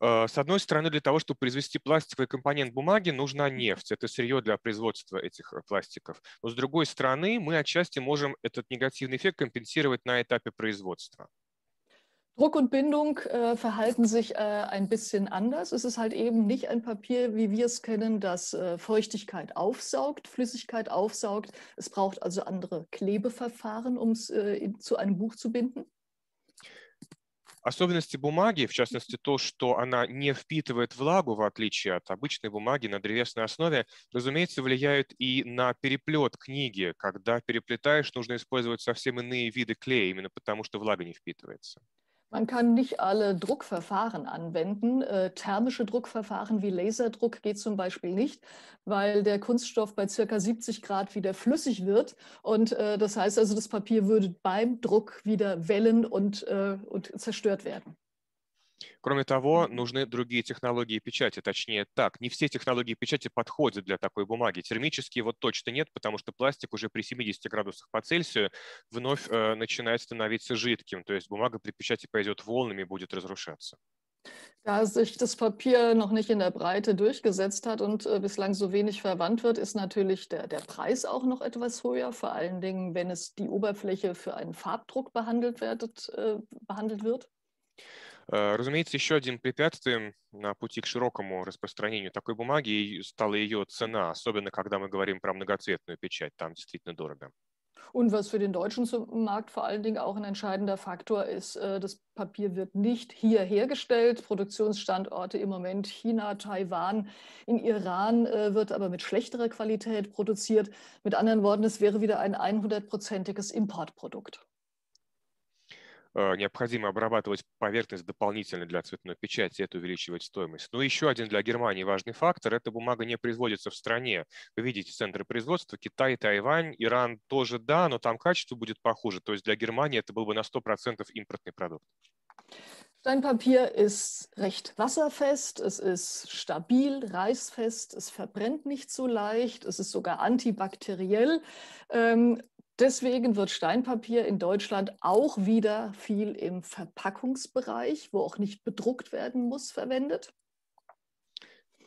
Э, с одной стороны, для того, чтобы произвести пластиковый компонент бумаги, нужна нефть. Это сырье для производства этих э, пластиков. Но с другой стороны, мы отчасти можем этот негативный эффект компенсировать на этапе производства. Druck und Bindung äh, verhalten sich äh, ein bisschen anders. Es ist halt eben nicht ein Papier, wie wir es kennen, das äh, Feuchtigkeit aufsaugt, Flüssigkeit aufsaugt. Es braucht also andere Klebeverfahren, um es zu einem Buch zu binden. Особенности бумаги, в частности то, что она не впитывает влагу, в отличие от обычной бумаги на древесной основе, разумеется, влияют и на переплет книги. Когда переплетаешь, нужно использовать совсем иные виды клея, именно потому что влага не впитывается. Man kann nicht alle Druckverfahren anwenden. Äh, thermische Druckverfahren wie Laserdruck geht zum Beispiel nicht, weil der Kunststoff bei circa 70 Grad wieder flüssig wird. Und äh, das heißt also, das Papier würde beim Druck wieder wellen und, äh, und zerstört werden. Кроме того, нужны другие технологии печати, точнее так, не все технологии печати подходят для такой бумаги. Термические вот точно нет, потому что пластик уже при 70 градусах по Цельсию вновь э, начинает становиться жидким, то есть бумага при печати пойдет волнами, и будет разрушаться. Da sich das Papier noch nicht in der Breite durchgesetzt hat und äh, bislang so wenig verwandt wird, ist natürlich der, der Preis auch noch etwas höher, vor allen Dingen, wenn es die Oberfläche für einen Farbdruck behandelt, werdet, äh, behandelt wird. Э, разумеется, еще одним препятствием на пути к широкому распространению такой бумаги стала ее цена, особенно когда мы говорим про многоцветную печать, там действительно дорого. Und was für den deutschen Markt vor allen Dingen auch ein entscheidender Faktor ist, äh, das Papier wird nicht hier hergestellt. Produktionsstandorte im Moment China, Taiwan, in Iran äh, wird aber mit schlechterer Qualität produziert. Mit anderen Worten, es wäre wieder ein 100-prozentiges Importprodukt. Э, необходимо обрабатывать поверхность дополнительно для цветной печати, это увеличивает стоимость. Но еще один для Германии важный фактор – эта бумага не производится в стране. Вы видите центры производства – Китай, Тайвань, Иран тоже да, но там качество будет похуже. То есть для Германии это был бы на 100% импортный продукт. Steinpapier ist recht wasserfest, es ist stabil, reißfest, es verbrennt nicht so leicht, es ist sogar antibakteriell. Ähm, Deswegen wird Steinpapier in Deutschland auch wieder viel im Verpackungsbereich, wo auch nicht bedruckt werden muss, verwendet.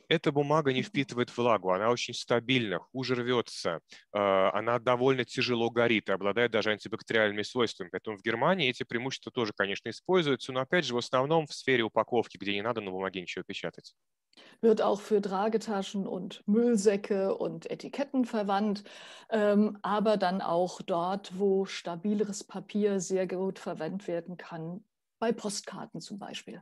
эта бумага не впитывает влагу, она очень стабильна, хуже рвется, а, она довольно тяжело горит и обладает даже антибактериальными свойствами. Поэтому в Германии эти преимущества тоже, конечно, используются, но опять же в основном в сфере упаковки, где не надо на бумаге ничего печатать. Wird auch für Tragetaschen und Müllsäcke und Etiketten verwandt, ähm, aber dann auch dort, wo stabileres Papier sehr gut verwendet werden kann, bei Postkarten zum Beispiel.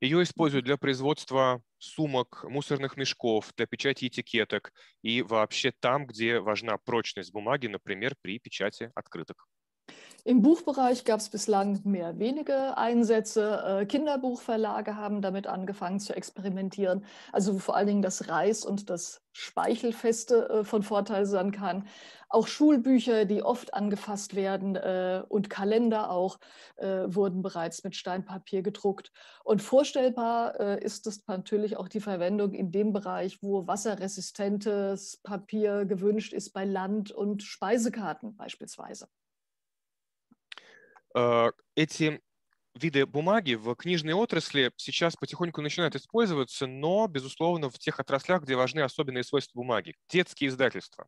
Ее используют для производства сумок, мусорных мешков, для печати этикеток и вообще там, где важна прочность бумаги, например, при печати открыток. Im Buchbereich gab es bislang mehr wenige Einsätze. Äh, Kinderbuchverlage haben damit angefangen zu experimentieren. Also vor allen Dingen das Reis und das Speichelfeste äh, von Vorteil sein kann. Auch Schulbücher, die oft angefasst werden äh, und Kalender auch, wurden bereits mit Steinpapier gedruckt. Und vorstellbar ist es natürlich auch die Verwendung in dem Bereich, wo wasserresistentes Papier gewünscht ist, bei Land- und Speisekarten beispielsweise. Э, эти виды бумаги в книжной отрасли сейчас потихоньку начинают использоваться, но, безусловно, в тех отраслях, где важны особенные свойства бумаги. Детские издательства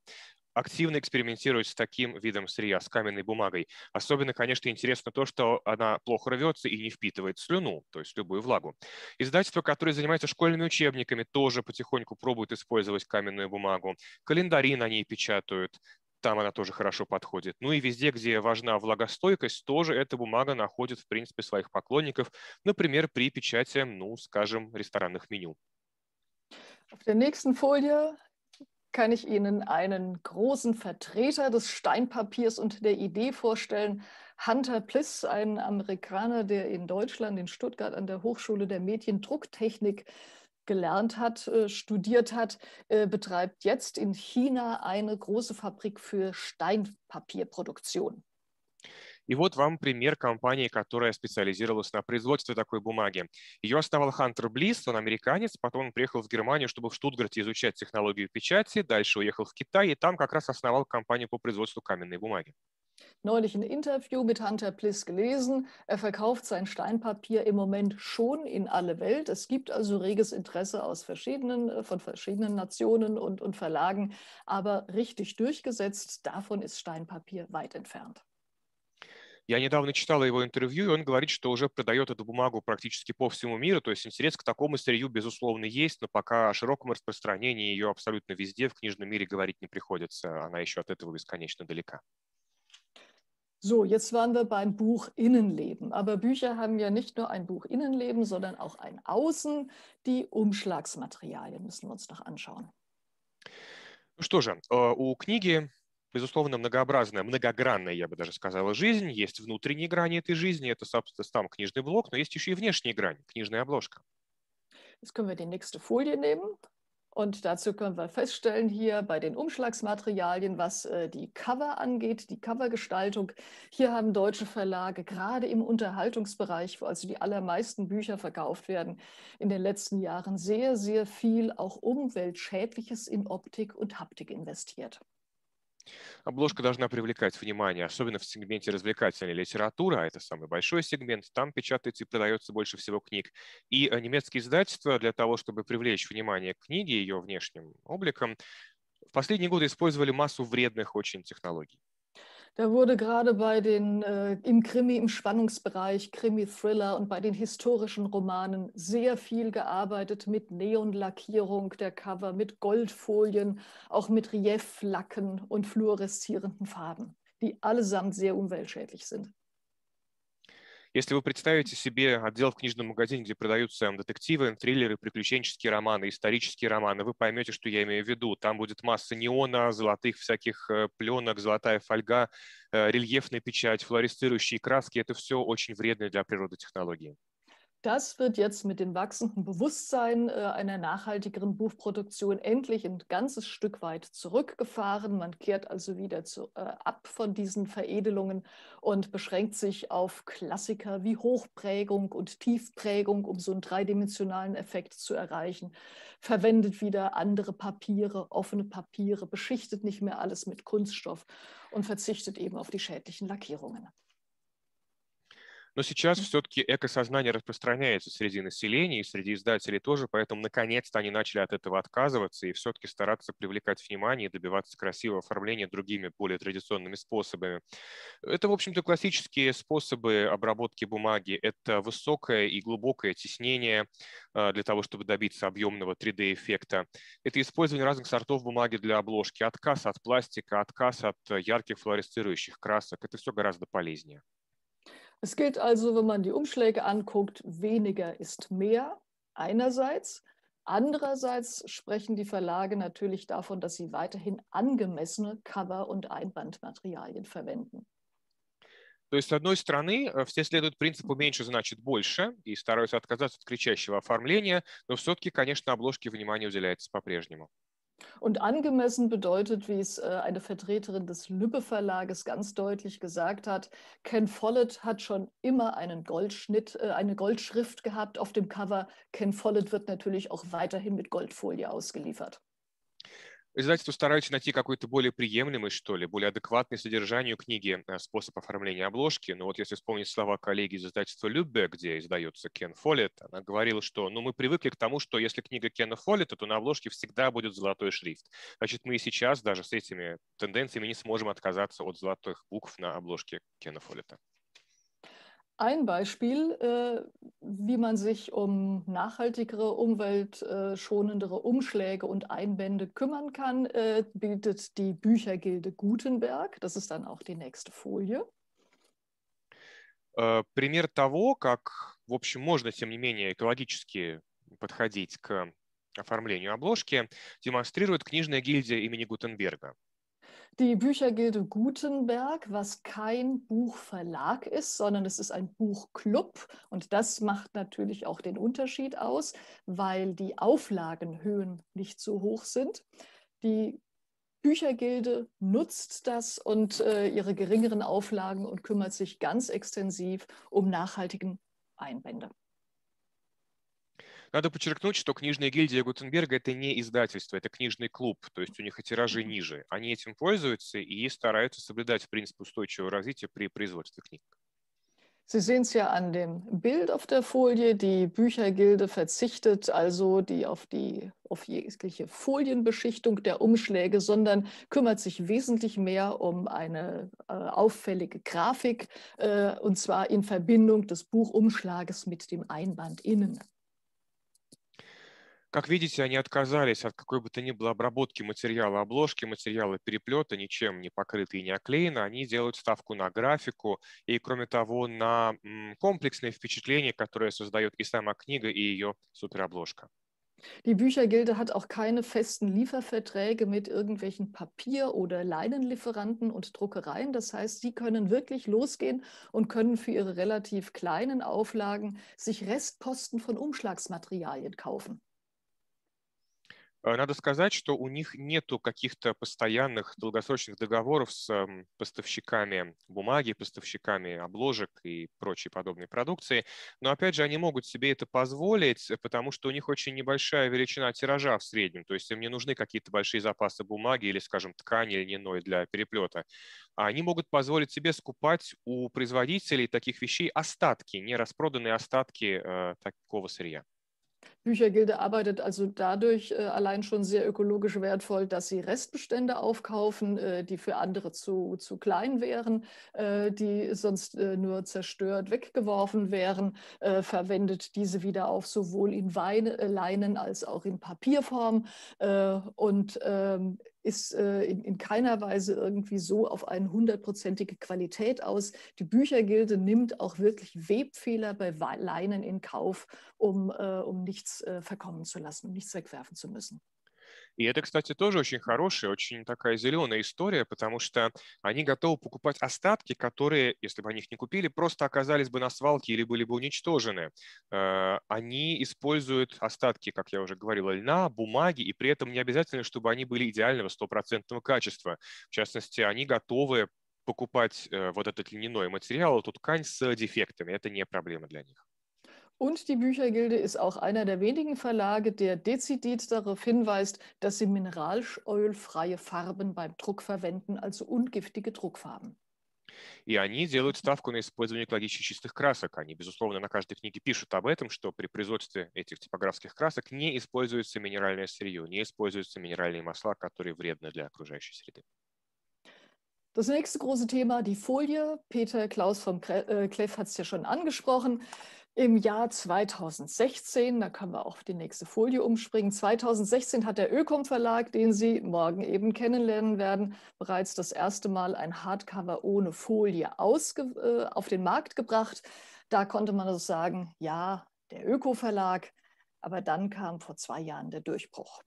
активно экспериментируют с таким видом сырья, с каменной бумагой. Особенно, конечно, интересно то, что она плохо рвется и не впитывает слюну, то есть любую влагу. Издательства, которые занимаются школьными учебниками, тоже потихоньку пробуют использовать каменную бумагу. Календари на ней печатают там она тоже хорошо подходит. Ну и везде, где важна влагостойкость, тоже эта бумага находит, в принципе, своих поклонников, например, при печати, ну, скажем, ресторанных меню. Auf der nächsten Folie kann ich Ihnen einen großen Vertreter des Steinpapiers und der Idee vorstellen, Hunter Pliss, ein Amerikaner, der in Deutschland, in Stuttgart an der Hochschule der Mediendrucktechnik äh, gelernt hat, äh, studiert hat, äh, betreibt jetzt in China eine große Fabrik für Steinpapierproduktion. И вот вам пример компании, которая специализировалась на производстве такой бумаги. Ее основал Хантер Близ, он американец, потом он приехал в Германию, чтобы в Штутгарте изучать технологию печати, дальше уехал в Китай и там как раз основал компанию по производству каменной бумаги. Neulich ein Interview mit Hunter Pliss gelesen. Er verkauft sein Steinpapier im Moment schon in alle Welt. Es gibt also reges Interesse aus verschiedenen, von verschiedenen Nationen und, und Verlagen. Aber richtig durchgesetzt, davon ist Steinpapier weit entfernt. Я недавно читал его интервью, и он говорит, что уже продает эту бумагу практически по всему миру, то есть интерес к такому сырью, безусловно, есть, но пока о широком распространении ее абсолютно везде в книжном мире говорить не приходится, она еще от этого бесконечно далека. So, jetzt waren wir beim Buch Innenleben. Aber Bücher haben ja nicht nur ein Buch Innenleben, sondern auch ein Außen. Die Umschlagsmaterialien müssen wir uns noch anschauen. что же, э, у книги, безусловно, многообразная, многогранная, я бы даже сказала, жизнь. Есть внутренние грани этой жизни, это, собственно, сам книжный блок, но есть еще и внешние грани, книжная обложка. Jetzt können wir die nächste Folie nehmen. Und dazu können wir feststellen hier bei den Umschlagsmaterialien, was äh, die Cover angeht, die Covergestaltung. Hier haben deutsche Verlage gerade im Unterhaltungsbereich, wo also die allermeisten Bücher verkauft werden, in den letzten Jahren sehr, sehr viel auch umweltschädliches in Optik und Haptik investiert. Обложка должна привлекать внимание, особенно в сегменте развлекательной литературы, а это самый большой сегмент, там печатается и продается больше всего книг. И э, немецкие издательства для того, чтобы привлечь внимание к книге ее внешним обликом, в последние годы использовали массу вредных очень технологий. Da wurde gerade bei den äh, im Krimi, im Spannungsbereich, Krimi-Thriller und bei den historischen Romanen sehr viel gearbeitet mit Neonlackierung der Cover, mit Goldfolien, auch mit Relieflacken und fluoreszierenden Farben, die allesamt sehr umweltschädlich sind. Если вы представите себе отдел в книжном магазине, где продаются детективы, триллеры, приключенческие романы, исторические романы, вы поймете, что я имею в виду. Там будет масса неона, золотых всяких э, пленок, золотая фольга, э, рельефная печать, флуоресцирующие краски. Это все очень вредно для природы технологии. das wird jetzt mit dem wachsenden Bewusstsein äh, einer nachhaltigeren Buchproduktion endlich ein ganzes Stück weit zurückgefahren. Man kehrt also wieder zu, äh, ab von diesen Veredelungen und beschränkt sich auf Klassiker wie Hochprägung und Tiefprägung, um so einen dreidimensionalen Effekt zu erreichen. Verwendet wieder andere Papiere, offene Papiere, beschichtet nicht mehr alles mit Kunststoff und verzichtet eben auf die schädlichen Lackierungen. Но сейчас все-таки экосознание распространяется среди населения и среди издателей тоже, поэтому наконец-то они начали от этого отказываться и все-таки стараться привлекать внимание и добиваться красивого оформления другими, более традиционными способами. Это, в общем-то, классические способы обработки бумаги. Это высокое и глубокое теснение а, для того, чтобы добиться объемного 3D-эффекта. Это использование разных сортов бумаги для обложки, отказ от пластика, отказ от ярких флуоресцирующих красок. Это все гораздо полезнее. Es gilt also, wenn man die Umschläge anguckt, weniger ist mehr einerseits. Andererseits sprechen die Verlage natürlich davon, dass sie weiterhin angemessene Cover- und Einbandmaterialien verwenden. То есть, с одной стороны, э, все следуют принципу «меньше значит больше» и стараются отказаться от кричащего оформления, но все-таки, конечно, обложке внимание уделяется по-прежнему. Und angemessen bedeutet, wie es äh, eine Vertreterin des Lübbe Verlages ganz deutlich gesagt hat, Ken Follett hat schon immer einen Goldschnitt, äh, eine Goldschrift gehabt auf dem Cover. Ken Follett wird natürlich auch weiterhin mit Goldfolie ausgeliefert. Издательство старается найти какой-то более приемлемый, что ли, более адекватный содержанию книги э, способ оформления обложки. Но вот если вспомнить слова коллеги из издательства Любе, где издается Кен Фоллет, она говорила, что ну, мы привыкли к тому, что если книга Кена Фоллета, то на обложке всегда будет золотой шрифт. Значит, мы и сейчас даже с этими тенденциями не сможем отказаться от золотых букв на обложке Кена Фоллета. Ein Beispiel, äh, wie man sich um nachhaltigere, umweltschonendere äh, Umschläge und Einbände kümmern kann, äh, bietet die Büchergilde Gutenberg. Das ist dann auch die nächste Folie. Э, пример того, как, в общем, можно, тем не менее, экологически подходить к оформлению обложки, демонстрирует книжная гильдия имени Гутенберга die Büchergilde Gutenberg, was kein Buchverlag ist, sondern es ist ein Buchclub. Und das macht natürlich auch den Unterschied aus, weil die Auflagenhöhen nicht so hoch sind. Die Büchergilde nutzt das und äh, ihre geringeren Auflagen und kümmert sich ganz extensiv um nachhaltigen Einwände. Надо подчеркнуть, что книжная гильдия Гутенберга – это не издательство, это книжный клуб, то есть у них и тиражи ниже. Они этим пользуются и стараются соблюдать принцип устойчивого развития при производстве книг. Sie sehen es ja an dem Bild auf der Folie. Die Büchergilde verzichtet also die auf die auf jegliche Folienbeschichtung der Umschläge, sondern kümmert sich wesentlich mehr um eine äh, auffällige Grafik äh, und zwar in Verbindung des Buchumschlages mit dem Einband innen. Как видите, они отказались от какой бы то ни было обработки материала обложки, материала переплета, ничем не покрыты и не оклеены. Они делают ставку на графику и, кроме того, на комплексные впечатления, которые создает и сама книга, и ее суперобложка. Die Büchergilde hat auch keine festen Lieferverträge mit irgendwelchen Papier- oder Leinenlieferanten und Druckereien. Das heißt, sie können wirklich losgehen und können für ihre relativ kleinen Auflagen sich Restposten von Umschlagsmaterialien kaufen. Э, надо сказать, что у них нет каких-то постоянных долгосрочных договоров с эм, поставщиками бумаги, поставщиками обложек и прочей подобной продукции. Но, опять же, они могут себе это позволить, потому что у них очень небольшая величина тиража в среднем. То есть им не нужны какие-то большие запасы бумаги или, скажем, ткани льняной для переплета. А они могут позволить себе скупать у производителей таких вещей остатки, не распроданные остатки э, такого сырья. Büchergilde arbeitet also dadurch äh, allein schon sehr ökologisch wertvoll, dass sie Restbestände aufkaufen, äh, die für andere zu, zu klein wären, äh, die sonst äh, nur zerstört weggeworfen wären, äh, verwendet diese wieder auf sowohl in Weine, äh, Leinen als auch in Papierform und ähm, ist äh, in, in, keiner Weise irgendwie so auf eine hundertprozentige Qualität aus. Die Büchergilde nimmt auch wirklich Webfehler bei Leinen in Kauf, um, äh, um nichts äh, verkommen zu lassen, um nichts wegwerfen zu müssen. И это, кстати, тоже очень хорошая, очень такая зеленая история, потому что они готовы покупать остатки, которые, если бы они их не купили, просто оказались бы на свалке или были бы уничтожены. Э, они используют остатки, как я уже говорил, льна, бумаги, и при этом не обязательно, чтобы они были идеального стопроцентного качества. В частности, они готовы покупать э, вот этот льняной материал, эту ткань с дефектами. Это не проблема для них. Und die Büchergilde ist auch einer der wenigen Verlage, der dezidiert darauf hinweist, dass sie mineralölfreie Farben beim Druck verwenden, also ungiftige Druckfarben. И они делают ставку на использование экологически чистых красок. Они, безусловно, на каждой книге пишут об этом, что при производстве этих типографских красок не используется минеральное сырье, не используются минеральные масла, которые вредны для окружающей среды. Das nächste große Thema, die Folie. Peter Klaus vom Kleff hat es ja schon angesprochen. Im Jahr 2016, da können wir auch auf die nächste Folie umspringen, 2016 hat der Ökom Verlag, den Sie morgen eben kennenlernen werden, bereits das erste Mal ein Hardcover ohne Folie äh, auf den Markt gebracht. Da konnte man also sagen, ja, der Öko Verlag, aber dann kam vor zwei Jahren der Durchbruch.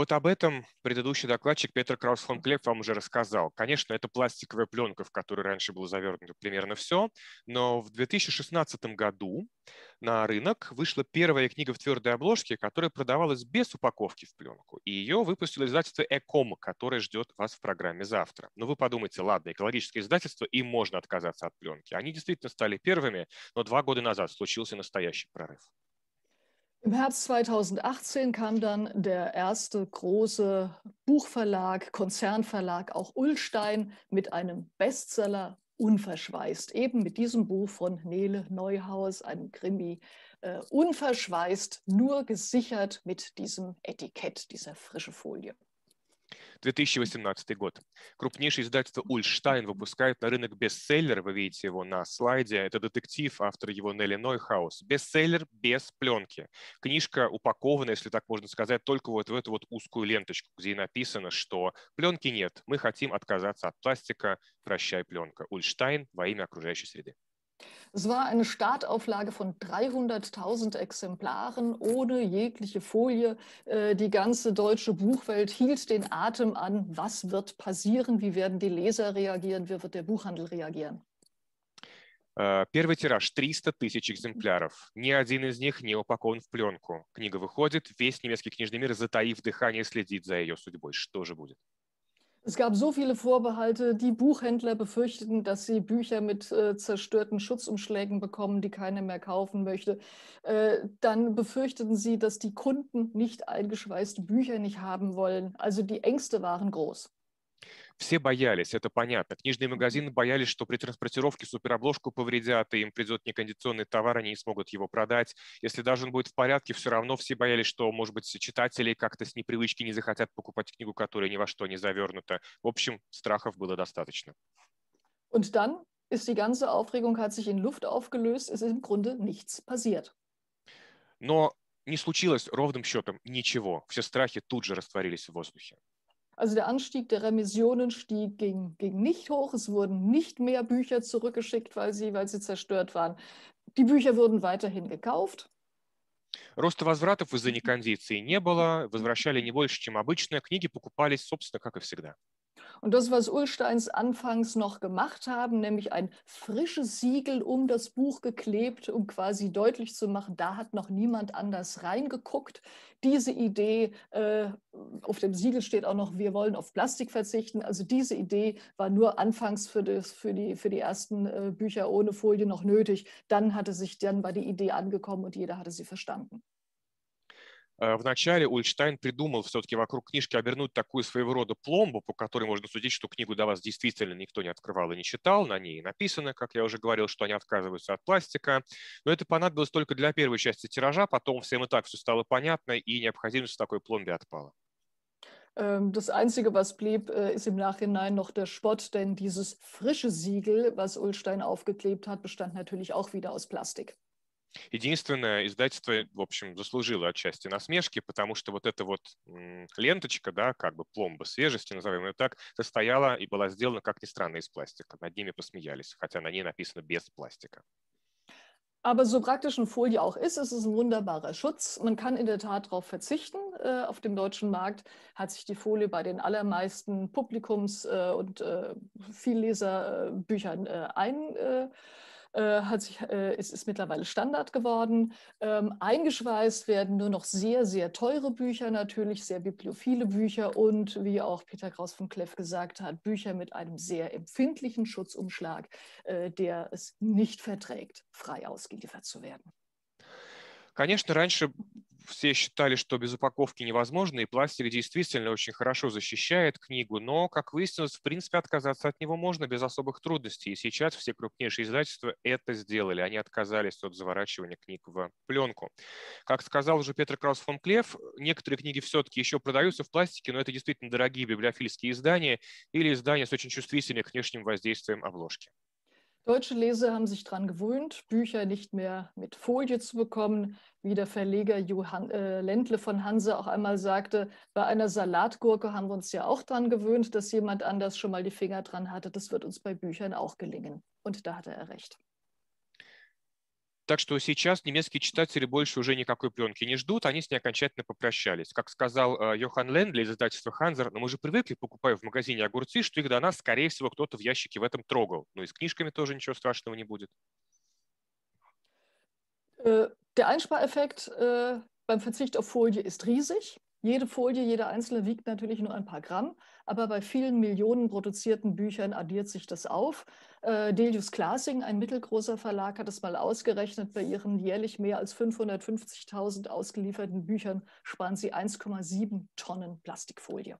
Вот об этом предыдущий докладчик Петр Краусфон Клеп вам уже рассказал. Конечно, это пластиковая пленка, в которой раньше было завернуто примерно все, но в 2016 году на рынок вышла первая книга в твердой обложке, которая продавалась без упаковки в пленку. И ее выпустило издательство Эком, которое ждет вас в программе завтра. Но вы подумайте, ладно, экологическое издательство, им можно отказаться от пленки. Они действительно стали первыми, но два года назад случился настоящий прорыв. Im Herbst 2018 kam dann der erste große Buchverlag, Konzernverlag, auch Ullstein, mit einem Bestseller Unverschweißt, eben mit diesem Buch von Nele Neuhaus, einem Krimi, äh, Unverschweißt, nur gesichert mit diesem Etikett, dieser frischen Folie. 2018 год. Крупнейшее издательство Ульштайн выпускает на рынок бестселлер, вы видите его на слайде. Это детектив, автор его Нелли Нойхаус. Бестселлер без пленки. Книжка упакована, если так можно сказать, только вот в эту вот узкую ленточку, где и написано, что пленки нет, мы хотим отказаться от пластика, прощай пленка. Ульштайн во имя окружающей среды. Es war eine Startauflage von 300.000 Exemplaren ohne jegliche Folie. Äh, die ganze deutsche Buchwelt hielt den Atem an. Was wird passieren? Wie werden die Leser reagieren? Wie wird der Buchhandel reagieren? Э, первый тираж – 300 тысяч экземпляров. Ни один из них не упакован в пленку. Книга выходит, весь немецкий книжный мир, затаив дыхание, следит за ее судьбой. Что же будет? Es gab so viele Vorbehalte. Die Buchhändler befürchteten, dass sie Bücher mit äh, zerstörten Schutzumschlägen bekommen, die keiner mehr kaufen möchte. Äh, dann befürchteten sie, dass die Kunden nicht eingeschweißte Bücher nicht haben wollen. Also die Ängste waren groß. все боялись, это понятно. Книжные магазины боялись, что при транспортировке суперобложку повредят, и им придет некондиционный товар, они не смогут его продать. Если даже он будет в порядке, все равно все боялись, что, может быть, читатели как-то с непривычки не захотят покупать книгу, которая ни во что не завернута. В общем, страхов было достаточно. Und dann ist die ganze Aufregung hat sich in Luft aufgelöst, es ist im Grunde nichts passiert. Но не случилось ровным счетом ничего. Все страхи тут же растворились в воздухе. Also der Anstieg der Remissionen stieg, ging, ging nicht hoch. Es wurden nicht mehr Bücher zurückgeschickt, weil sie, weil sie zerstört waren. Die Bücher wurden weiterhin gekauft. Роста возвратов из-за некондиции не было, возвращали не больше, чем обычно, книги покупались, собственно, как и всегда. Und das, was Ulsteins anfangs noch gemacht haben, nämlich ein frisches Siegel um das Buch geklebt, um quasi deutlich zu machen, da hat noch niemand anders reingeguckt. Diese Idee, äh, auf dem Siegel steht auch noch, wir wollen auf Plastik verzichten. Also diese Idee war nur anfangs für, das, für, die, für die ersten äh, Bücher ohne Folie noch nötig. Dann hatte sich, dann war die Idee angekommen und jeder hatte sie verstanden. Э, вначале Ульштайн придумал все-таки вокруг книжки обернуть такую своего рода пломбу, по которой можно судить, что книгу до вас действительно никто не открывал и не читал, на ней написано, как я уже говорил, что они отказываются от пластика. Но это понадобилось только для первой части тиража, потом всем и так все стало понятно, и необходимость в такой пломбе отпала. Эм, das Einzige, was blieb, äh, ist im Nachhinein noch der Spott, denn dieses frische Siegel, was Ulstein aufgeklebt hat, bestand natürlich auch wieder aus Plastik. Единственное, издательство, в общем, заслужило отчасти насмешки, потому что вот эта вот ленточка, да, как бы пломба свежести, назовем ее так, состояла и была сделана, как ни странно, из пластика. Над ними посмеялись, хотя на ней написано «без пластика». Aber so praktisch eine Folie auch ist, ist es ein wunderbarer Schutz. Man kann in der Tat darauf verzichten. Äh, auf dem deutschen Markt hat sich die Folie bei den allermeisten Publikums- äh, und äh, Vielleserbüchern eingesetzt äh, hat sich, äh, ist, ist mittlerweile Standard geworden. Ähm, eingeschweißt werden nur noch sehr, sehr teure Bücher, natürlich sehr bibliophile Bücher und, wie auch Peter Kraus von Kleff gesagt hat, Bücher mit einem sehr empfindlichen Schutzumschlag, äh, der es nicht verträgt, frei ausgeliefert zu werden. Конечно, раньше все считали, что без упаковки невозможно, и пластик действительно очень хорошо защищает книгу, но, как выяснилось, в принципе, отказаться от него можно без особых трудностей. И сейчас все крупнейшие издательства это сделали. Они отказались от заворачивания книг в пленку. Как сказал уже Петр Краус фон Клев, некоторые книги все-таки еще продаются в пластике, но это действительно дорогие библиофильские издания или издания с очень чувствительным к внешним воздействием обложки. Deutsche Leser haben sich daran gewöhnt, Bücher nicht mehr mit Folie zu bekommen. Wie der Verleger Johann, äh, Lendle von Hanse auch einmal sagte, bei einer Salatgurke haben wir uns ja auch daran gewöhnt, dass jemand anders schon mal die Finger dran hatte. Das wird uns bei Büchern auch gelingen. Und da hatte er recht. Так что сейчас немецкие читатели больше уже никакой пленки не ждут, они с ней окончательно попрощались. Как сказал э, Йохан Лендли из издательства «Ханзер», но «Ну, мы же привыкли, покупая в магазине огурцы, что их до нас, скорее всего, кто-то в ящике в этом трогал. Но ну, и с книжками тоже ничего страшного не будет. Э, der Einspareffekt э, beim Verzicht auf Folie ist riesig. Jede Folie, jede einzelne wiegt natürlich nur ein paar Gramm, aber bei vielen Millionen produzierten Büchern addiert sich das auf. Äh, Delius Classing, ein mittelgroßer Verlag, hat es mal ausgerechnet. Bei ihren jährlich mehr als 550.000 ausgelieferten Büchern sparen sie 1,7 Tonnen Plastikfolie.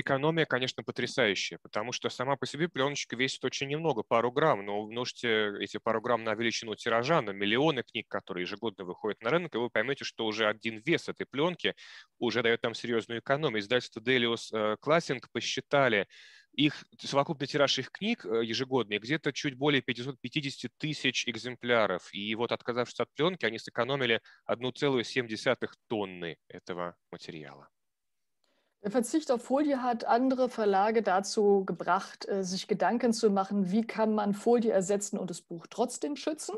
экономия, конечно, потрясающая, потому что сама по себе пленочка весит очень немного, пару грамм, но умножьте эти пару грамм на величину тиража, на миллионы книг, которые ежегодно выходят на рынок, и вы поймете, что уже один вес этой пленки уже дает там серьезную экономию. Издательство Delius э, Classing посчитали, их совокупный тираж их книг э, ежегодный где-то чуть более 550 тысяч экземпляров. И вот отказавшись от пленки, они сэкономили 1,7 тонны этого материала. Der Verzicht auf Folie hat andere Verlage dazu gebracht, äh, sich Gedanken zu machen, wie kann man Folie ersetzen und das Buch trotzdem schützen.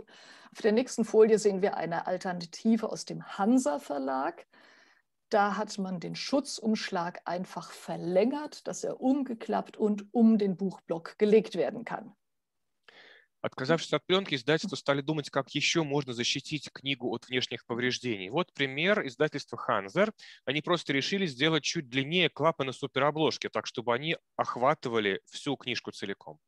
Auf der nächsten Folie sehen wir eine Alternative aus dem Hansa Verlag. Da hat man den Schutzumschlag einfach verlängert, dass er umgeklappt und um den Buchblock gelegt werden kann. Отказавшись от пленки, издательства стали думать, как еще можно защитить книгу от внешних повреждений. Вот пример издательства «Ханзер». Они просто решили сделать чуть длиннее клапаны суперобложки, так чтобы они охватывали всю книжку целиком.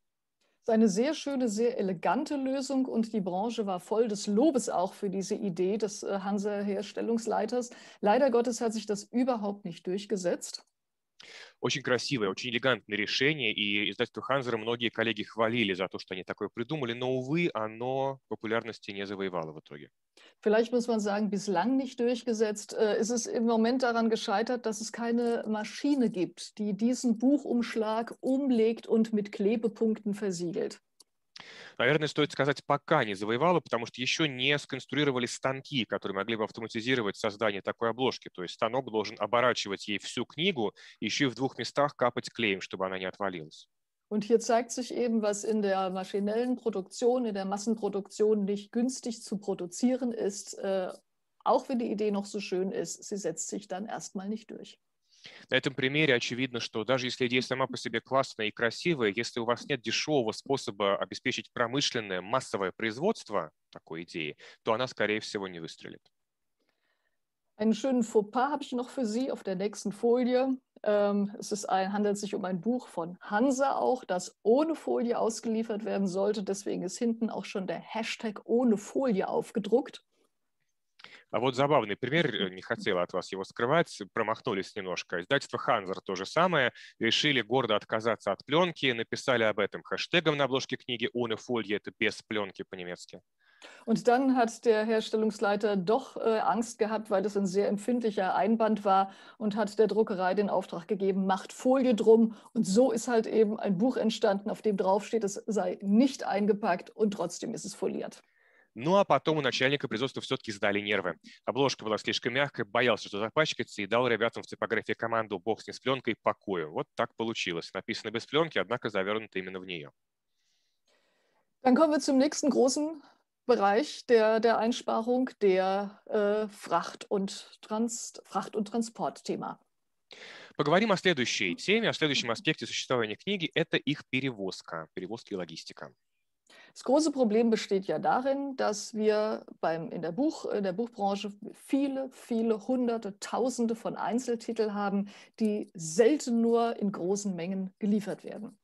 eine sehr schöne, sehr elegante Lösung und die Branche war voll des Lobes auch für diese Idee des äh, Hansa-Herstellungsleiters. Leider Gottes hat sich das überhaupt nicht durchgesetzt. Очень красивое, очень элегантное решение, и издательство Ханзера многие коллеги хвалили за то, что они такое придумали, но, увы, оно популярности не завоевало в итоге. Vielleicht muss man sagen, bislang nicht durchgesetzt. Äh, es ist im Moment daran gescheitert, dass es keine Maschine gibt, die diesen Buchumschlag umlegt und mit Klebepunkten versiegelt. Наверное, стоит сказать, пока не завоевала, потому что еще не сконструировали станки, которые могли бы автоматизировать создание такой обложки. То есть станок должен оборачивать ей всю книгу, еще и в двух местах капать клеем, чтобы она не отвалилась. Und hier zeigt sich eben, was in der maschinellen Produktion, in der Massenproduktion nicht günstig zu produzieren ist. Äh, auch wenn die Idee noch so schön ist, sie setzt sich dann erstmal nicht durch. На этом примере очевидно, что даже если идея сама по себе классная и красивая, если у вас нет дешевого способа обеспечить промышленное массовое производство такой идеи, то она, скорее всего, не выстрелит. Einen schönen Fauxpas habe ich noch für Sie auf der nächsten Folie. es ein, handelt sich um ein Buch von Hansa auch, das ohne Folie ausgeliefert werden sollte. Deswegen ist hinten auch schon der Hashtag ohne Folie aufgedruckt. А вот забавный пример, э, не хотела от вас его скрывать, промахнулись немножко. Издательство «Ханзер» то же самое, решили гордо отказаться от пленки, написали об этом хэштегом на обложке книги «Ohne Folie» — это «без пленки» по-немецки. Und dann hat der Herstellungsleiter doch äh, Angst gehabt, weil das ein sehr empfindlicher Einband war und hat der Druckerei den Auftrag gegeben, macht Folie drum. Und so ist halt eben ein Buch entstanden, auf dem draufsteht, es sei nicht eingepackt und trotzdem ist es foliert. Ну а потом у начальника производства все-таки сдали нервы. Обложка была слишком мягкой, боялся, что запачкается, и дал ребятам в типографии команду «Бог с ней с пленкой, покою». Вот так получилось. Написано без пленки, однако завернуто именно в нее. Dann kommen wir zum nächsten großen Bereich der, der Einsparung, der äh, Fracht- und, Trans, Fracht und Transportthema. Поговорим о следующей теме, о следующем аспекте существования книги – это их перевозка, перевозки и логистика. Das große Problem besteht ja darin, dass wir beim, in, der Buch, in der Buchbranche viele, viele Hunderte, Tausende von Einzeltitel haben, die selten nur in großen Mengen geliefert werden.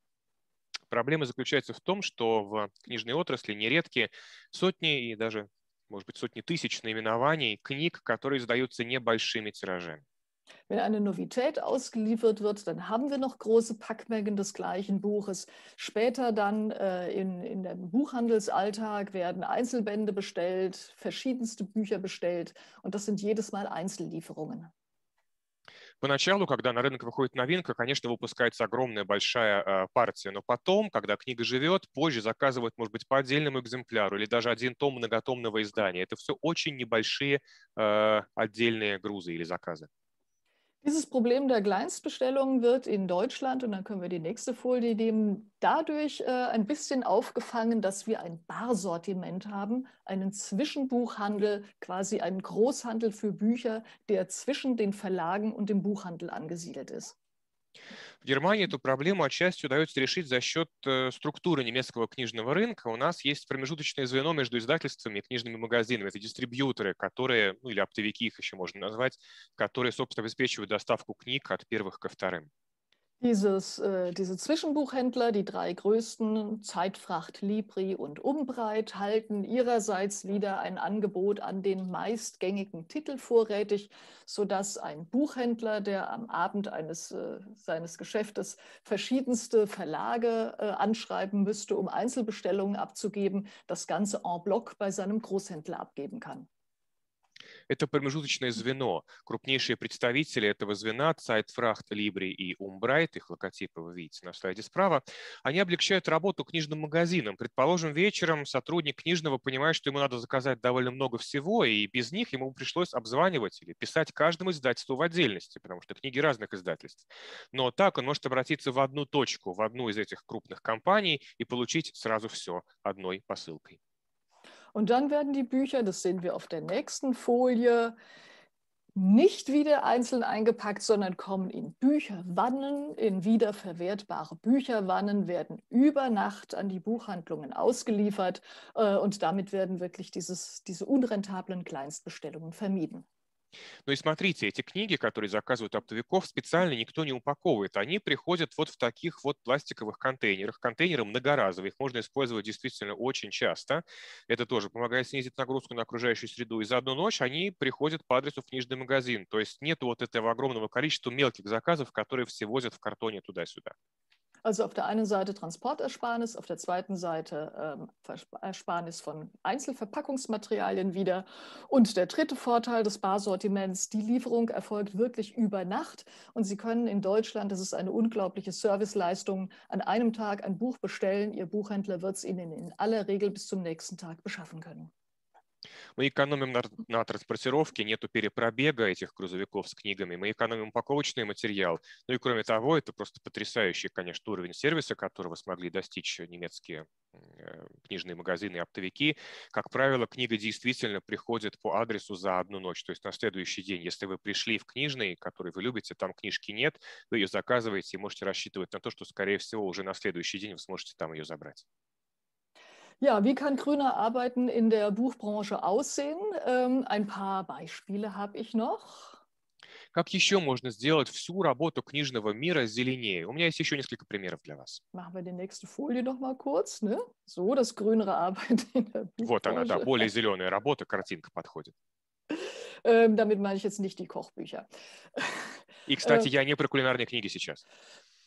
Проблема заключается в том, что в книжной отрасли нередки сотни и даже, может быть, сотни тысяч наименований книг, которые издаются небольшими тиражами. Wenn eine Novität ausgeliefert wird, dann haben wir noch große Packmengen des gleichen Buches. Später dann äh, in, in dem Buchhandelsalltag werden Einzelbände bestellt, verschiedenste Bücher bestellt und das sind jedes Mal Einzellieferungen. Поначалу, когда на рынок выходит новинка, конечно, выпускается огромная большая э, партия, но потом, когда книга живет, позже заказывают, может быть, по отдельному экземпляру или даже один том многотомного издания. Это все очень небольшие э, отдельные грузы или заказы. Dieses Problem der Kleinstbestellungen wird in Deutschland, und dann können wir die nächste Folie nehmen, dadurch äh, ein bisschen aufgefangen, dass wir ein Barsortiment haben, einen Zwischenbuchhandel, quasi einen Großhandel für Bücher, der zwischen den Verlagen und dem Buchhandel angesiedelt ist. В Германии эту проблему отчасти удается решить за счет э, структуры немецкого книжного рынка. У нас есть промежуточное звено между издательствами и книжными магазинами. Это дистрибьюторы, которые, ну или оптовики их еще можно назвать, которые, собственно, обеспечивают доставку книг от первых ко вторым. Dieses, äh, diese Zwischenbuchhändler, die drei größten, Zeitfracht, Libri und Umbreit, halten ihrerseits wieder ein Angebot an den meistgängigen Titel vorrätig, sodass ein Buchhändler, der am Abend eines, äh, seines Geschäftes verschiedenste Verlage äh, anschreiben müsste, um Einzelbestellungen abzugeben, das Ganze en bloc bei seinem Großhändler abgeben kann. это промежуточное звено. Крупнейшие представители этого звена Zeitfracht, Libri и Umbright, их логотипы вы видите на слайде справа, они облегчают работу книжным магазинам. Предположим, вечером сотрудник книжного понимает, что ему надо заказать довольно много всего, и без них ему пришлось обзванивать или писать каждому издательству в отдельности, потому что книги разных издательств. Но так он может обратиться в одну точку, в одну из этих крупных компаний и получить сразу все одной посылкой. Und dann werden die Bücher, das sehen wir auf der nächsten Folie, nicht wieder einzeln eingepackt, sondern kommen in Bücherwannen, in wiederverwertbare Bücherwannen, werden über Nacht an die Buchhandlungen ausgeliefert äh, und damit werden wirklich dieses, diese unrentablen Kleinstbestellungen vermieden. Ну и смотрите, эти книги, которые заказывают оптовиков, специально никто не упаковывает. Они приходят вот в таких вот пластиковых контейнерах. Контейнеры многоразовые, их можно использовать действительно очень часто. Это тоже помогает снизить нагрузку на окружающую среду. И за одну ночь они приходят по адресу в книжный магазин. То есть нет вот этого огромного количества мелких заказов, которые все возят в картоне туда-сюда. Also auf der einen Seite Transportersparnis, auf der zweiten Seite ähm, Ersparnis von Einzelverpackungsmaterialien wieder. Und der dritte Vorteil des Barsortiments, die Lieferung erfolgt wirklich über Nacht. Und Sie können in Deutschland, das ist eine unglaubliche Serviceleistung, an einem Tag ein Buch bestellen. Ihr Buchhändler wird es Ihnen in aller Regel bis zum nächsten Tag beschaffen können. Мы экономим на, на транспортировке, нету перепробега этих грузовиков с книгами, мы экономим упаковочный материал. Ну и кроме того, это просто потрясающий, конечно, уровень сервиса, которого смогли достичь немецкие э, книжные магазины и оптовики. Как правило, книга действительно приходит по адресу за одну ночь, то есть на следующий день. Если вы пришли в книжный, который вы любите, там книжки нет, вы ее заказываете и можете рассчитывать на то, что, скорее всего, уже на следующий день вы сможете там ее забрать. Ja, wie kann grüner Arbeiten in der Buchbranche aussehen? Ähm, ein paar Beispiele habe ich noch. Как еще можно сделать всю работу книжного мира зеленее? У меня есть еще несколько примеров для вас. Machen wir die nächste Folie noch mal kurz, ne? So, das grünere Arbeiten in der Buchbranche. Вот она, да, более зеленая работа, картинка подходит. Ähm, damit meine ich jetzt nicht die Kochbücher. И, кстати, э, я не про кулинарные книги сейчас.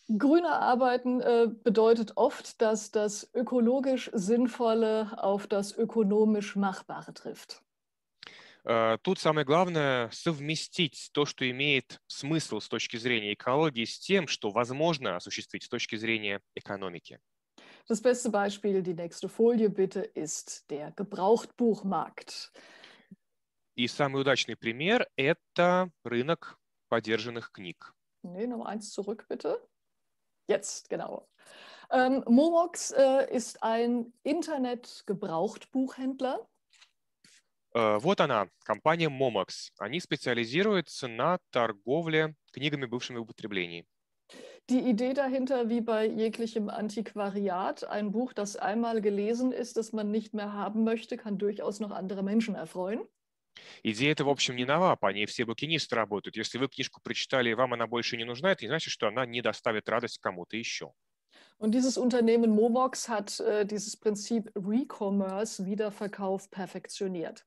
Grüne Arbeiten äh, bedeutet oft, dass das ökologisch Sinnvolle auf das ökonomisch Machbare trifft. Э, тут самое главное совместить то, что имеет смысл с точки зрения экологии, с тем, что возможно осуществить с точки зрения экономики. Das beste Beispiel, die nächste Folie bitte, ist der Gebrauchtbuchmarkt. И самый удачный пример – это рынок подержанных книг. Nee, noch eins zurück bitte. Jetzt, genau. Ähm, Momox äh, ist ein Internet-Gebrauchtbuchhändler. Äh, вот она, компания Momox. Они специализируются на торговле книгами бывшими в употреблении. Die Idee dahinter, wie bei jeglichem Antiquariat, ein Buch, das einmal gelesen ist, das man nicht mehr haben möchte, kann durchaus noch andere Menschen erfreuen. Идея это, в общем, не нова, по ней все букинисты работают. Если вы книжку прочитали, и вам она больше не нужна, это не значит, что она не доставит радость кому-то еще. Und dieses Unternehmen Movox hat äh, dieses Prinzip Recommerce, Wiederverkauf, perfektioniert.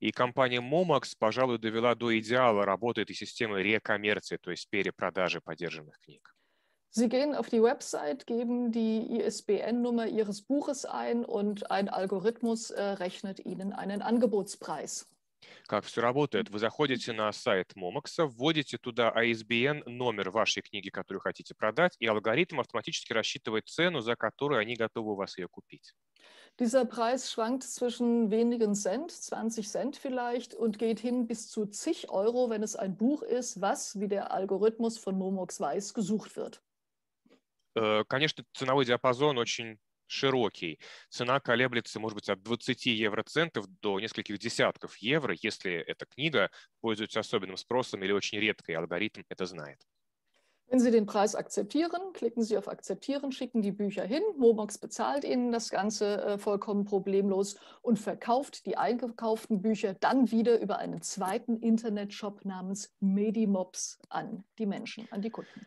И компания Momox, пожалуй, довела до идеала работы этой системы рекоммерции, то есть перепродажи поддержанных книг. Sie gehen auf die Website, geben die ISBN-Nummer Ihres Buches ein und ein Algorithmus äh, rechnet Ihnen einen Angebotspreis. Как все работает? Вы заходите на сайт Momox, вводите туда ISBN, номер вашей книги, которую хотите продать, и алгоритм автоматически рассчитывает цену, за которую они готовы у вас ее купить. Dieser Preis schwankt zwischen wenigen Cent, 20 Cent vielleicht, und geht hin bis zu zig Euro, wenn es ein Buch ist, was, wie der Algorithmus von Momox weiß, gesucht wird. Э, конечно, ценовой диапазон очень широкий. Цена колеблется, может быть, от 20 евроцентов до нескольких десятков евро, если эта книга пользуется особенным спросом или очень редко, алгоритм это знает. Wenn Sie den Preis akzeptieren, klicken Sie auf Akzeptieren, schicken die Bücher hin. Momox bezahlt Ihnen das Ganze äh, vollkommen problemlos und verkauft die eingekauften Bücher dann wieder über einen zweiten Internetshop namens Medimops an die Menschen, an die Kunden.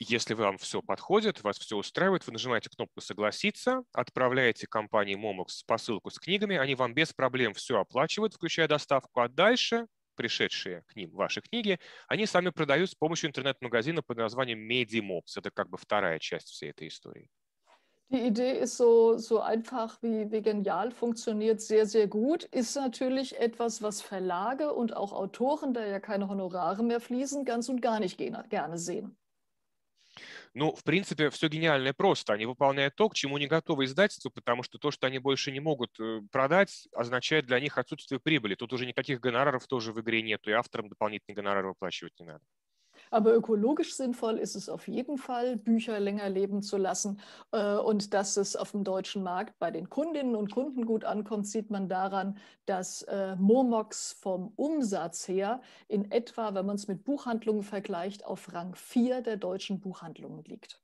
Если вам все подходит, вас все устраивает, вы нажимаете кнопку «Согласиться», отправляете компании Momox посылку с книгами, они вам без проблем все оплачивают, включая доставку, а дальше пришедшие к ним ваши книги, они сами продают с помощью интернет-магазина под названием Medimops. Это как бы вторая часть всей этой истории. Die Idee ist so, so einfach wie, wie genial, funktioniert sehr, sehr gut, ist natürlich etwas, was Verlage und auch Autoren, da ja keine Honorare mehr fließen, ganz und gar nicht gerne sehen. Ну, в принципе, все гениальное просто. Они выполняют то, к чему не готовы издательство, потому что то, что они больше не могут э, продать, означает для них отсутствие прибыли. Тут уже никаких гонораров тоже в игре нет, и авторам дополнительный гонорар выплачивать не надо. Aber ökologisch sinnvoll ist es auf jeden Fall, Bücher länger leben zu lassen. Äh, und dass es auf dem deutschen Markt bei den Kundinnen und Kunden gut ankommt, sieht man daran, dass äh, Momox vom Umsatz her in etwa, wenn man es mit Buchhandlungen vergleicht, auf Rang 4 der deutschen Buchhandlungen liegt.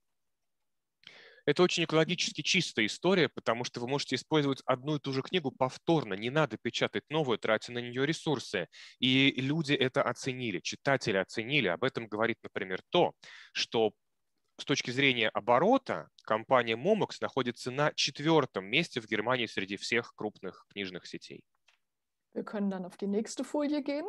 это очень экологически чистая история, потому что вы можете использовать одну и ту же книгу повторно, не надо печатать новую, тратя на нее ресурсы. И люди это оценили, читатели оценили. Об этом говорит, например, то, что с точки зрения оборота компания Momox находится на четвертом месте в Германии среди всех крупных книжных сетей. Wir können dann auf die nächste Folie gehen.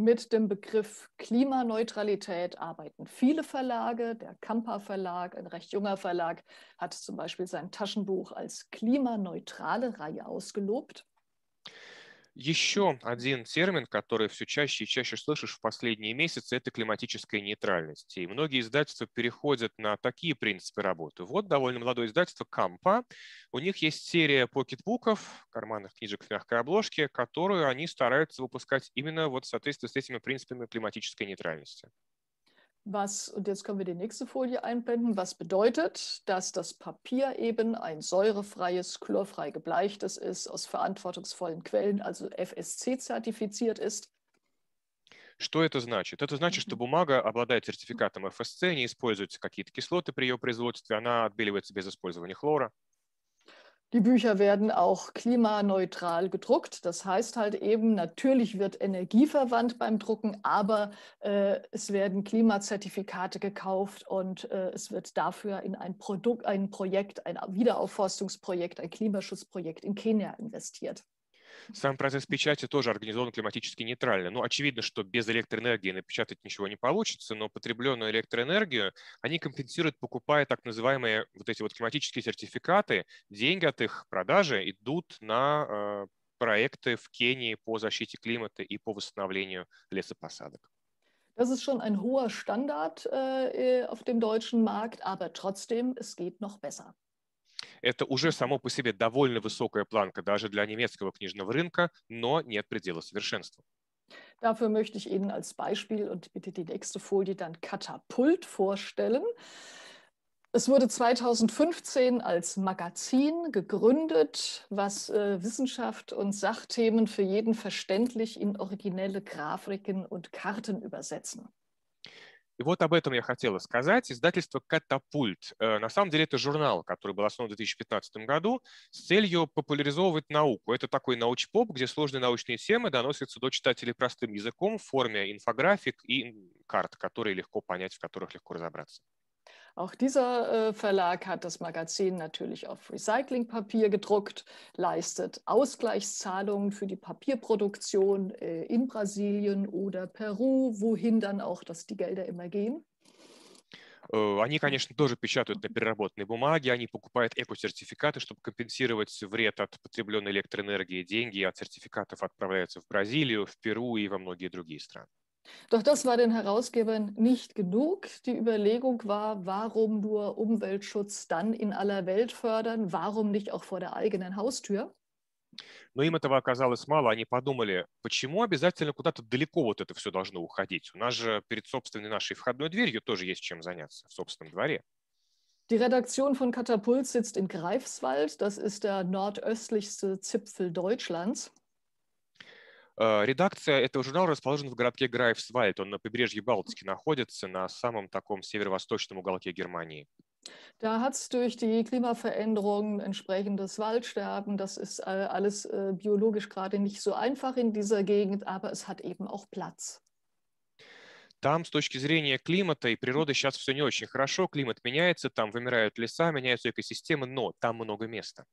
mit dem Begriff Klimaneutralität arbeiten viele Verlage. Der Kampa Verlag, ein recht junger Verlag, hat zum Beispiel sein Taschenbuch als klimaneutrale Reihe ausgelobt. Еще один термин, который все чаще и чаще слышишь в последние месяцы, это климатическая нейтральность. И многие издательства переходят на такие принципы работы. Вот довольно молодое издательство Кампа. У них есть серия покетбуков, карманных книжек в мягкой обложке, которую они стараются выпускать именно вот в соответствии с этими принципами климатической нейтральности. was, und jetzt können wir die nächste Folie einblenden, was bedeutet, dass das Papier eben ein säurefreies, chlorfrei gebleichtes ist, aus verantwortungsvollen Quellen, also FSC zertifiziert ist. Что это значит? Это значит, что бумага обладает сертификатом FSC, не используются какие-то кислоты при ее производстве, она отбеливается без использования хлора. Die Bücher werden auch klimaneutral gedruckt. Das heißt halt eben, natürlich wird Energie verwandt beim Drucken, aber äh, es werden Klimazertifikate gekauft und äh, es wird dafür in ein Produkt, ein Projekt, ein Wiederaufforstungsprojekt, ein Klimaschutzprojekt in Kenia investiert. Сам процесс печати тоже организован климатически нейтрально. Ну, очевидно, что без электроэнергии напечатать ничего не получится, но потребленную электроэнергию они компенсируют, покупая так называемые вот эти вот климатические сертификаты. Деньги от их продажи идут на э, проекты в Кении по защите климата и по восстановлению лесопосадок. Das ist schon ein hoher Standard äh, auf dem deutschen Markt, aber trotzdem, es geht noch besser. Это уже само по себе довольно высокая планка даже для немецкого книжного рынка, но нет предела совершенству. Dafür möchte ich Ihnen als Beispiel und bitte die nächste Folie dann Katapult vorstellen. Es wurde 2015 als Magazin gegründet, was äh, Wissenschaft und Sachthemen für jeden verständlich in originelle Grafiken und Karten übersetzen. И вот об этом я хотела сказать. Издательство «Катапульт». Э, на самом деле это журнал, который был основан в 2015 году с целью популяризовывать науку. Это такой научпоп, где сложные научные темы доносятся до читателей простым языком в форме инфографик и карт, которые легко понять, в которых легко разобраться. Auch dieser Verlag hat das Magazin natürlich auf Recyclingpapier gedruckt, leistet Ausgleichszahlungen für die Papierproduktion in Brasilien oder Peru, wohin dann auch dass die Gelder immer gehen. Они, конечно, тоже печатают на переработанной бумаге, они покупают эко-сертификаты, чтобы компенсировать вред от потребленной электроэнергии. Деньги от сертификатов отправляются в Бразилию, в Перу и во многие другие страны. Doch das war den Herausgebern nicht genug. Die Überlegung war, warum nur Umweltschutz dann in aller Welt fördern, warum nicht auch vor der eigenen Haustür? Но им этого оказалось мало. Они подумали, почему обязательно куда-то далеко вот это все должно уходить? У нас же перед собственной нашей входной дверью тоже есть чем заняться в собственном дворе. Die Redaktion von Katapult sitzt in Greifswald. Das ist der nordöstlichste Zipfel Deutschlands. Э, редакция этого журнала расположена в городке Грайфсвальд. Он на побережье Балтики находится, на самом таком северо-восточном уголке Германии. Da hat es durch die Klimaveränderung entsprechendes Waldsterben. Das ist äh, alles äh, biologisch gerade nicht so einfach in dieser Gegend, aber es hat eben auch Platz. Там с точки зрения климата и природы сейчас все не очень хорошо. Климат меняется, там вымирают леса, меняются экосистемы, но там много места.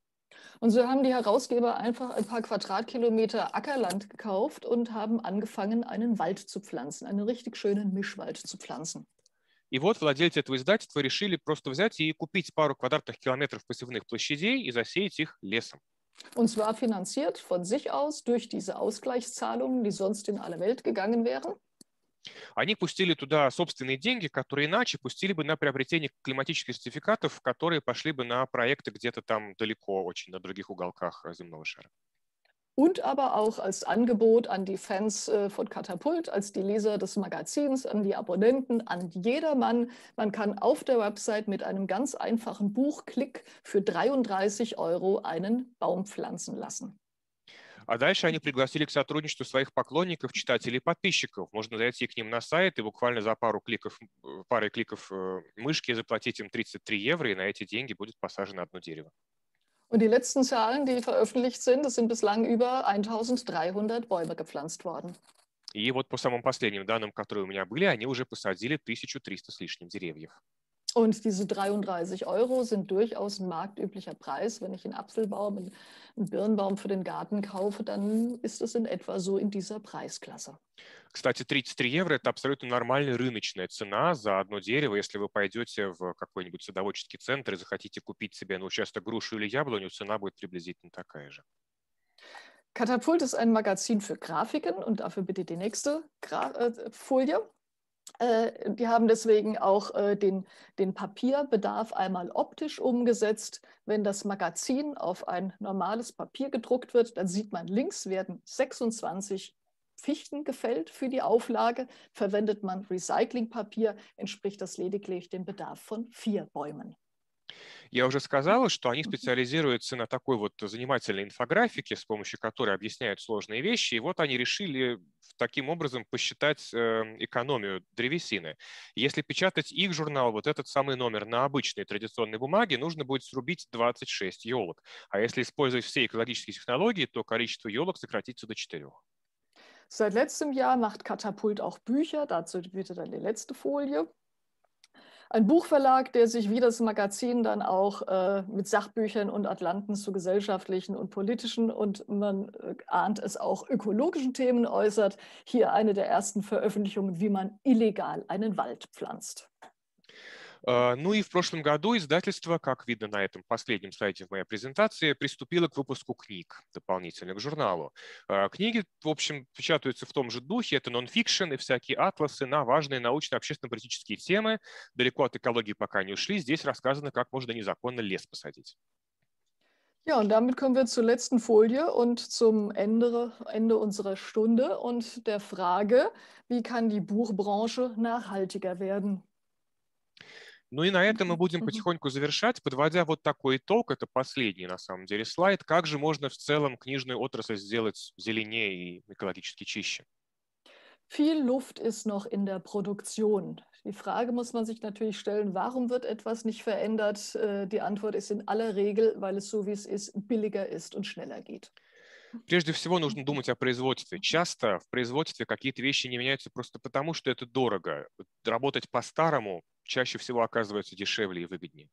Und so haben die Herausgeber einfach ein paar Quadratkilometer Ackerland gekauft und haben angefangen, einen Wald zu pflanzen, einen richtig schönen Mischwald zu pflanzen. И вот владельцы этого издательства решили просто взять и купить пару квадратных километров посевных площадей и засеять их лесом. Und zwar finanziert von sich aus durch diese Ausgleichszahlungen, die sonst in alle Welt gegangen wären. Они пустили туда собственные деньги, которые иначе пустили бы на приобретение климатических сертификатов, которые пошли бы на проекты где-то там далеко, очень на других уголках э, земного шара. Und aber auch als Angebot an die Fans äh, von Katapult, als die Leser des Magazins, an die Abonnenten, an jedermann. Man kann auf der Website mit einem ganz einfachen Buchklick für 33 Euro einen Baum pflanzen lassen. А дальше они пригласили к сотрудничеству своих поклонников, читателей подписчиков. Можно зайти к ним на сайт и буквально за пару кликов, э, парой кликов э, мышки заплатить им 33 евро, и на эти деньги будет посажено одно дерево. Und die letzten Zahlen, die veröffentlicht sind, das sind bislang über 1300 Bäume gepflanzt worden. И вот по самым последним данным, которые у меня были, они уже посадили 1300 с лишним деревьев. Und diese 33 Euro sind durchaus ein marktüblicher Preis. Wenn ich einen Apfelbaum, einen Birnbaum für den Garten kaufe, dann ist es in etwa so in dieser Preisklasse. Кстати, 33 евро – это абсолютно нормальная рыночная цена за одно дерево. Если вы пойдете в какой-нибудь садоводческий центр и захотите купить себе на участок грушу или яблоню, цена будет приблизительно такая же. Katapult ist ein Magazin für Grafiken und dafür bitte die nächste Gra äh, Folie die äh, haben deswegen auch äh, den, den Papierbedarf einmal optisch umgesetzt. Wenn das Magazin auf ein normales Papier gedruckt wird, dann sieht man, links werden 26 Fichten gefällt für die Auflage. Verwendet man Recyclingpapier, entspricht das lediglich dem Bedarf von vier Bäumen. Я уже сказала, что они специализируются на такой вот занимательной инфографике, с помощью которой объясняют сложные вещи. И вот они решили таким образом посчитать эм, экономию древесины. Если печатать их журнал, вот этот самый номер на обычной традиционной бумаге, нужно будет срубить 26 елок. А если использовать все экологические технологии, то количество елок сократится до 4. Seit letztem Jahr macht Katapult auch Bücher, dazu bitte dann die letzte Folie. ein Buchverlag, der sich wie das Magazin dann auch äh, mit Sachbüchern und Atlanten zu gesellschaftlichen und politischen und man äh, ahnt es auch ökologischen Themen äußert. Hier eine der ersten Veröffentlichungen, wie man illegal einen Wald pflanzt. А, ну и в прошлом году издательство, как видно на этом последнем слайде в моей презентации, приступило к выпуску книг дополнительно к журналу. А, книги, в общем, печатаются в том же духе. Это нонфикшн и всякие атласы на важные научно-общественно-политические темы. Далеко от экологии пока не ушли. Здесь рассказано, как можно незаконно лес посадить. Ja, und damit kommen wir zur letzten Folie und zum Ende, Ende, unserer Stunde und der Frage, wie kann die Buchbranche nachhaltiger werden? Ну и на этом мы будем потихоньку завершать, подводя вот такой итог. Это последний, на самом деле, слайд. Как же можно в целом книжную отрасль сделать зеленее и экологически чище? Viel Luft ist noch in der Produktion. Die Frage muss man sich natürlich stellen, warum wird etwas nicht verändert? Die Antwort ist in aller Regel, weil es so, wie es ist, billiger ist und schneller geht. Прежде всего нужно думать о производстве. Часто в производстве какие-то вещи не меняются просто потому, что это дорого. Работать по-старому чаще всего оказывается дешевле и выгоднее.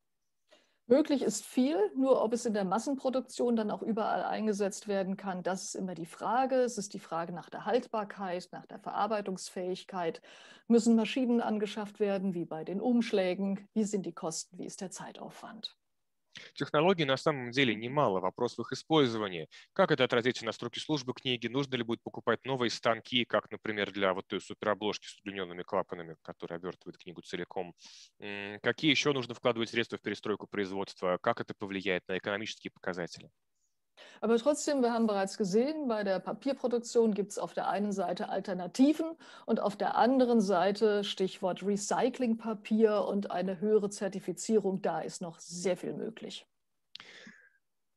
Möglich ist viel, nur ob es in der Massenproduktion dann auch überall eingesetzt werden kann, das ist immer die Frage. Es ist die Frage nach der Haltbarkeit, nach der Verarbeitungsfähigkeit. Müssen Maschinen angeschafft werden, wie bei den Umschlägen? Wie sind die Kosten? Wie ist der Zeitaufwand? Технологий на самом деле немало, вопрос в их использовании. Как это отразится на строке службы книги, нужно ли будет покупать новые станки, как, например, для вот той суперобложки с удлиненными клапанами, которая обертывает книгу целиком. Какие еще нужно вкладывать средства в перестройку производства, как это повлияет на экономические показатели? Aber trotzdem, wir haben bereits gesehen, bei der Papierproduktion gibt es auf der einen Seite Alternativen und auf der anderen Seite Stichwort Recyclingpapier und eine höhere Zertifizierung. Da ist noch sehr viel möglich.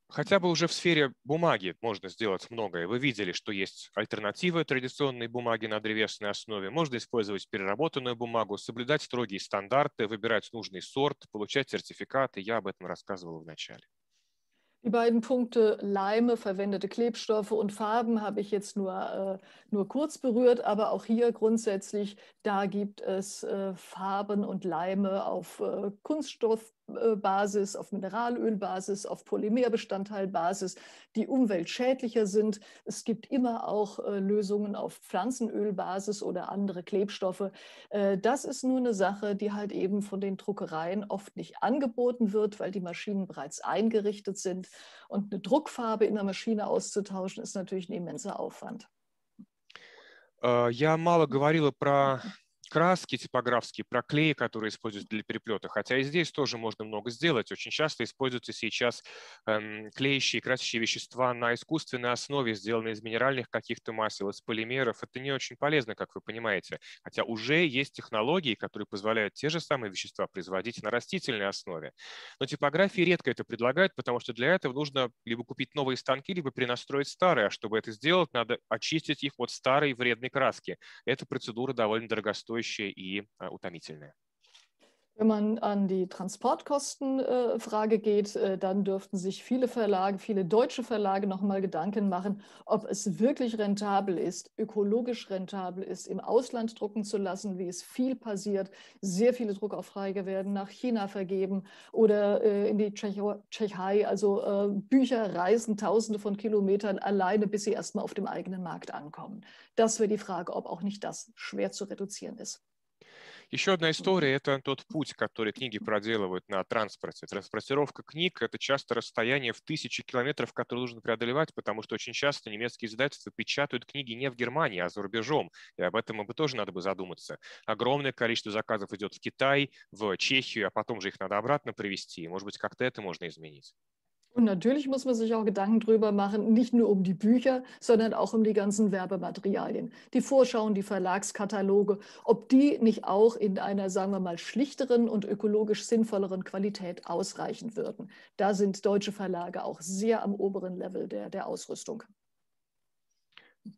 Хотя бы уже в сфере бумаги можно сделать многое. Вы видели, что есть альтернативы традиционной бумаги на древесной основе. Можно использовать переработанную бумагу, соблюдать строгие стандарты, выбирать нужный сорт, получать сертификаты. Я об этом рассказывал в начале. Die beiden Punkte Leime, verwendete Klebstoffe und Farben habe ich jetzt nur, äh, nur kurz berührt, aber auch hier grundsätzlich, da gibt es äh, Farben und Leime auf äh, Kunststoff, äh, Basis, auf Mineralölbasis, auf Polymerbestandteilbasis, die umweltschädlicher sind. Es gibt immer auch äh, Lösungen auf Pflanzenölbasis oder andere Klebstoffe. Äh, das ist nur eine Sache, die halt eben von den Druckereien oft nicht angeboten wird, weil die Maschinen bereits eingerichtet sind. Und eine Druckfarbe in der Maschine auszutauschen, ist natürlich ein immenser Aufwand. Я мало говорила про краски типографские, проклеи, которые используются для переплета. Хотя и здесь тоже можно много сделать. Очень часто используются сейчас эм, клеящие и красящие вещества на искусственной основе, сделанные из минеральных каких-то масел, из полимеров. Это не очень полезно, как вы понимаете. Хотя уже есть технологии, которые позволяют те же самые вещества производить на растительной основе. Но типографии редко это предлагают, потому что для этого нужно либо купить новые станки, либо перенастроить старые. А чтобы это сделать, надо очистить их от старой вредной краски. Эта процедура довольно дорогостоящая захватывающее и э, утомительное. Wenn man an die Transportkostenfrage äh, geht, äh, dann dürften sich viele Verlage, viele deutsche Verlage nochmal Gedanken machen, ob es wirklich rentabel ist, ökologisch rentabel ist, im Ausland drucken zu lassen, wie es viel passiert. Sehr viele Druckauftrage werden nach China vergeben oder äh, in die Tschechei. Also äh, Bücher reisen Tausende von Kilometern alleine, bis sie erstmal auf dem eigenen Markt ankommen. Das wäre die Frage, ob auch nicht das schwer zu reduzieren ist. Еще одна история – это тот путь, который книги проделывают на транспорте. Транспортировка книг – это часто расстояние в тысячи километров, которые нужно преодолевать, потому что очень часто немецкие издательства печатают книги не в Германии, а за рубежом. И об этом бы тоже надо бы задуматься. Огромное количество заказов идет в Китай, в Чехию, а потом же их надо обратно привезти. Может быть, как-то это можно изменить. Und natürlich muss man sich auch Gedanken drüber machen, nicht nur um die Bücher, sondern auch um die ganzen Werbematerialien, die Vorschauen, die Verlagskataloge, ob die nicht auch in einer, sagen wir mal, schlichteren und ökologisch sinnvolleren Qualität ausreichen würden. Da sind deutsche Verlage auch sehr am oberen Level der, der Ausrüstung.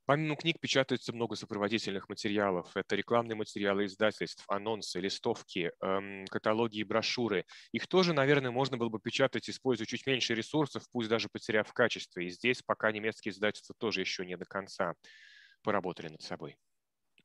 Помимо книг печатается много сопроводительных материалов. Это рекламные материалы издательств, анонсы, листовки, эм, каталоги и брошюры. Их тоже, наверное, можно было бы печатать, используя чуть меньше ресурсов, пусть даже потеряв качество. И здесь пока немецкие издательства тоже еще не до конца поработали над собой.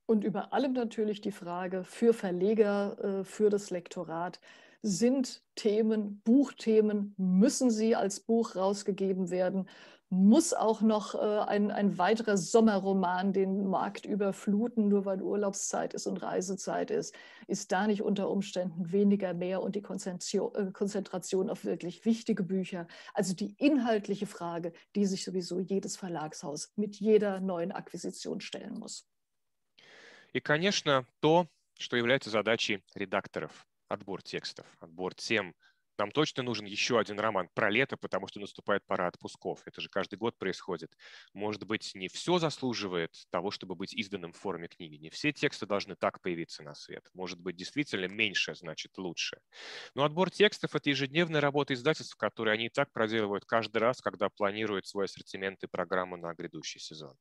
Und über allem natürlich die Frage für Verleger, äh, für das Lektorat, sind Themen, Buchthemen, müssen sie als Buch rausgegeben werden, muss auch noch äh, ein, ein weiterer Sommerroman den Markt überfluten, nur weil Urlaubszeit ist und Reisezeit ist, ist da nicht unter Umständen weniger mehr und die äh, Konzentration auf wirklich wichtige Bücher, also die inhaltliche Frage, die sich sowieso jedes Verlagshaus mit jeder neuen Akquisition stellen muss. И, конечно, то, что является задачей редакторов. отбор текстов, отбор тем. Нам точно нужен еще один роман про лето, потому что наступает пора отпусков. Это же каждый год происходит. Может быть, не все заслуживает того, чтобы быть изданным в форме книги. Не все тексты должны так появиться на свет. Может быть, действительно меньше значит лучше. Но отбор текстов – это ежедневная работа издательств, которые они и так проделывают каждый раз, когда планируют свой ассортимент и программу на грядущий сезон.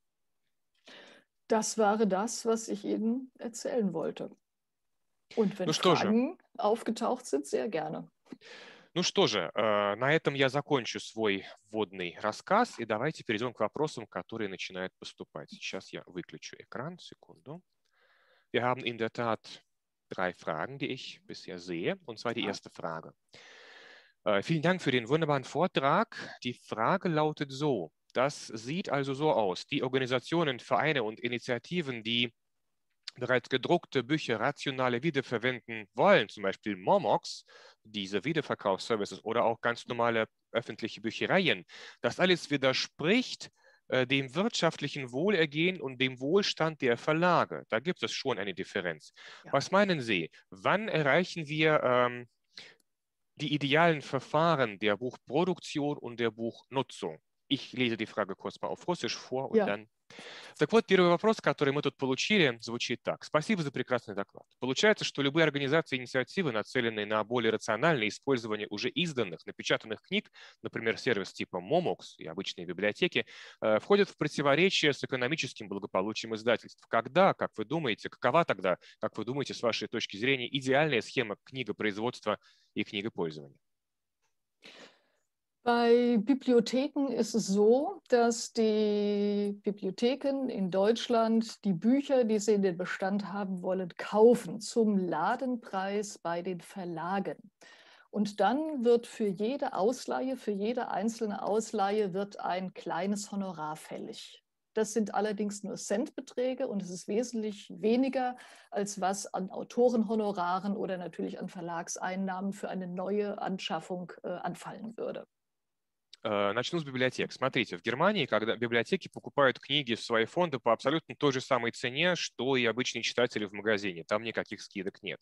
Das wäre das, was ich eben erzählen wollte. Und wenn ну, Fragen же. aufgetaucht sind, sehr gerne. Ну что же, э, на этом я закончу свой вводный рассказ, и давайте перейдем к вопросам, которые начинают поступать. Сейчас я выключу экран, секунду. Wir haben in der Tat drei Fragen, die ich bisher sehe, und zwar die erste Frage. Äh, vielen Dank für den wunderbaren Vortrag. Die Frage lautet so, das sieht also so aus, die Organisationen, Vereine und Initiativen, die bereits gedruckte Bücher rationale wiederverwenden wollen, zum Beispiel Momox, diese Wiederverkaufsservices oder auch ganz normale öffentliche Büchereien. Das alles widerspricht äh, dem wirtschaftlichen Wohlergehen und dem Wohlstand der Verlage. Da gibt es schon eine Differenz. Ja. Was meinen Sie, wann erreichen wir ähm, die idealen Verfahren der Buchproduktion und der Buchnutzung? Ich lese die Frage kurz mal auf Russisch vor und ja. dann Так вот, первый вопрос, который мы тут получили, звучит так. Спасибо за прекрасный доклад. Получается, что любые организации и инициативы, нацеленные на более рациональное использование уже изданных, напечатанных книг, например, сервис типа Momox и обычные библиотеки, э, входят в противоречие с экономическим благополучием издательств. Когда, как вы думаете, какова тогда, как вы думаете, с вашей точки зрения, идеальная схема книга производства и книга пользования? Bei Bibliotheken ist es so, dass die Bibliotheken in Deutschland die Bücher, die sie in den Bestand haben wollen, kaufen zum Ladenpreis bei den Verlagen. Und dann wird für jede Ausleihe, für jede einzelne Ausleihe wird ein kleines Honorar fällig. Das sind allerdings nur Centbeträge und es ist wesentlich weniger, als was an Autorenhonoraren oder natürlich an Verlagseinnahmen für eine neue Anschaffung äh, anfallen würde. Э, начну с библиотек. Смотрите, в Германии, когда библиотеки покупают книги в свои фонды по абсолютно той же самой цене, что и обычные читатели в магазине, там никаких скидок нет.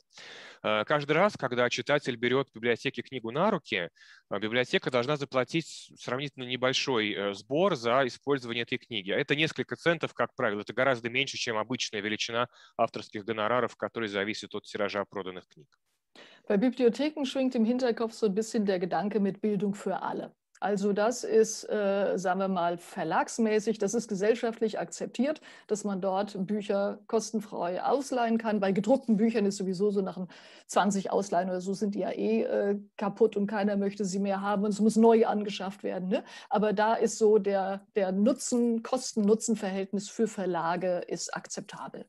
Э, каждый раз, когда читатель берет в библиотеке книгу на руки, э, библиотека должна заплатить сравнительно небольшой сбор за использование этой книги. А это несколько центов, как правило, это гораздо меньше, чем обычная величина авторских гонораров, которые зависят от тиража проданных книг. Bei Bibliotheken schwingt im Hinterkopf so ein bisschen der Gedanke mit Bildung für alle. Also das ist, äh, sagen wir mal, verlagsmäßig, das ist gesellschaftlich akzeptiert, dass man dort Bücher kostenfrei ausleihen kann. Bei gedruckten Büchern ist sowieso so nach 20 Ausleihen oder so sind die ja eh äh, kaputt und keiner möchte sie mehr haben und es muss neu angeschafft werden. Ne? Aber da ist so der, der Nutzen, Kosten-Nutzen-Verhältnis für Verlage ist akzeptabel.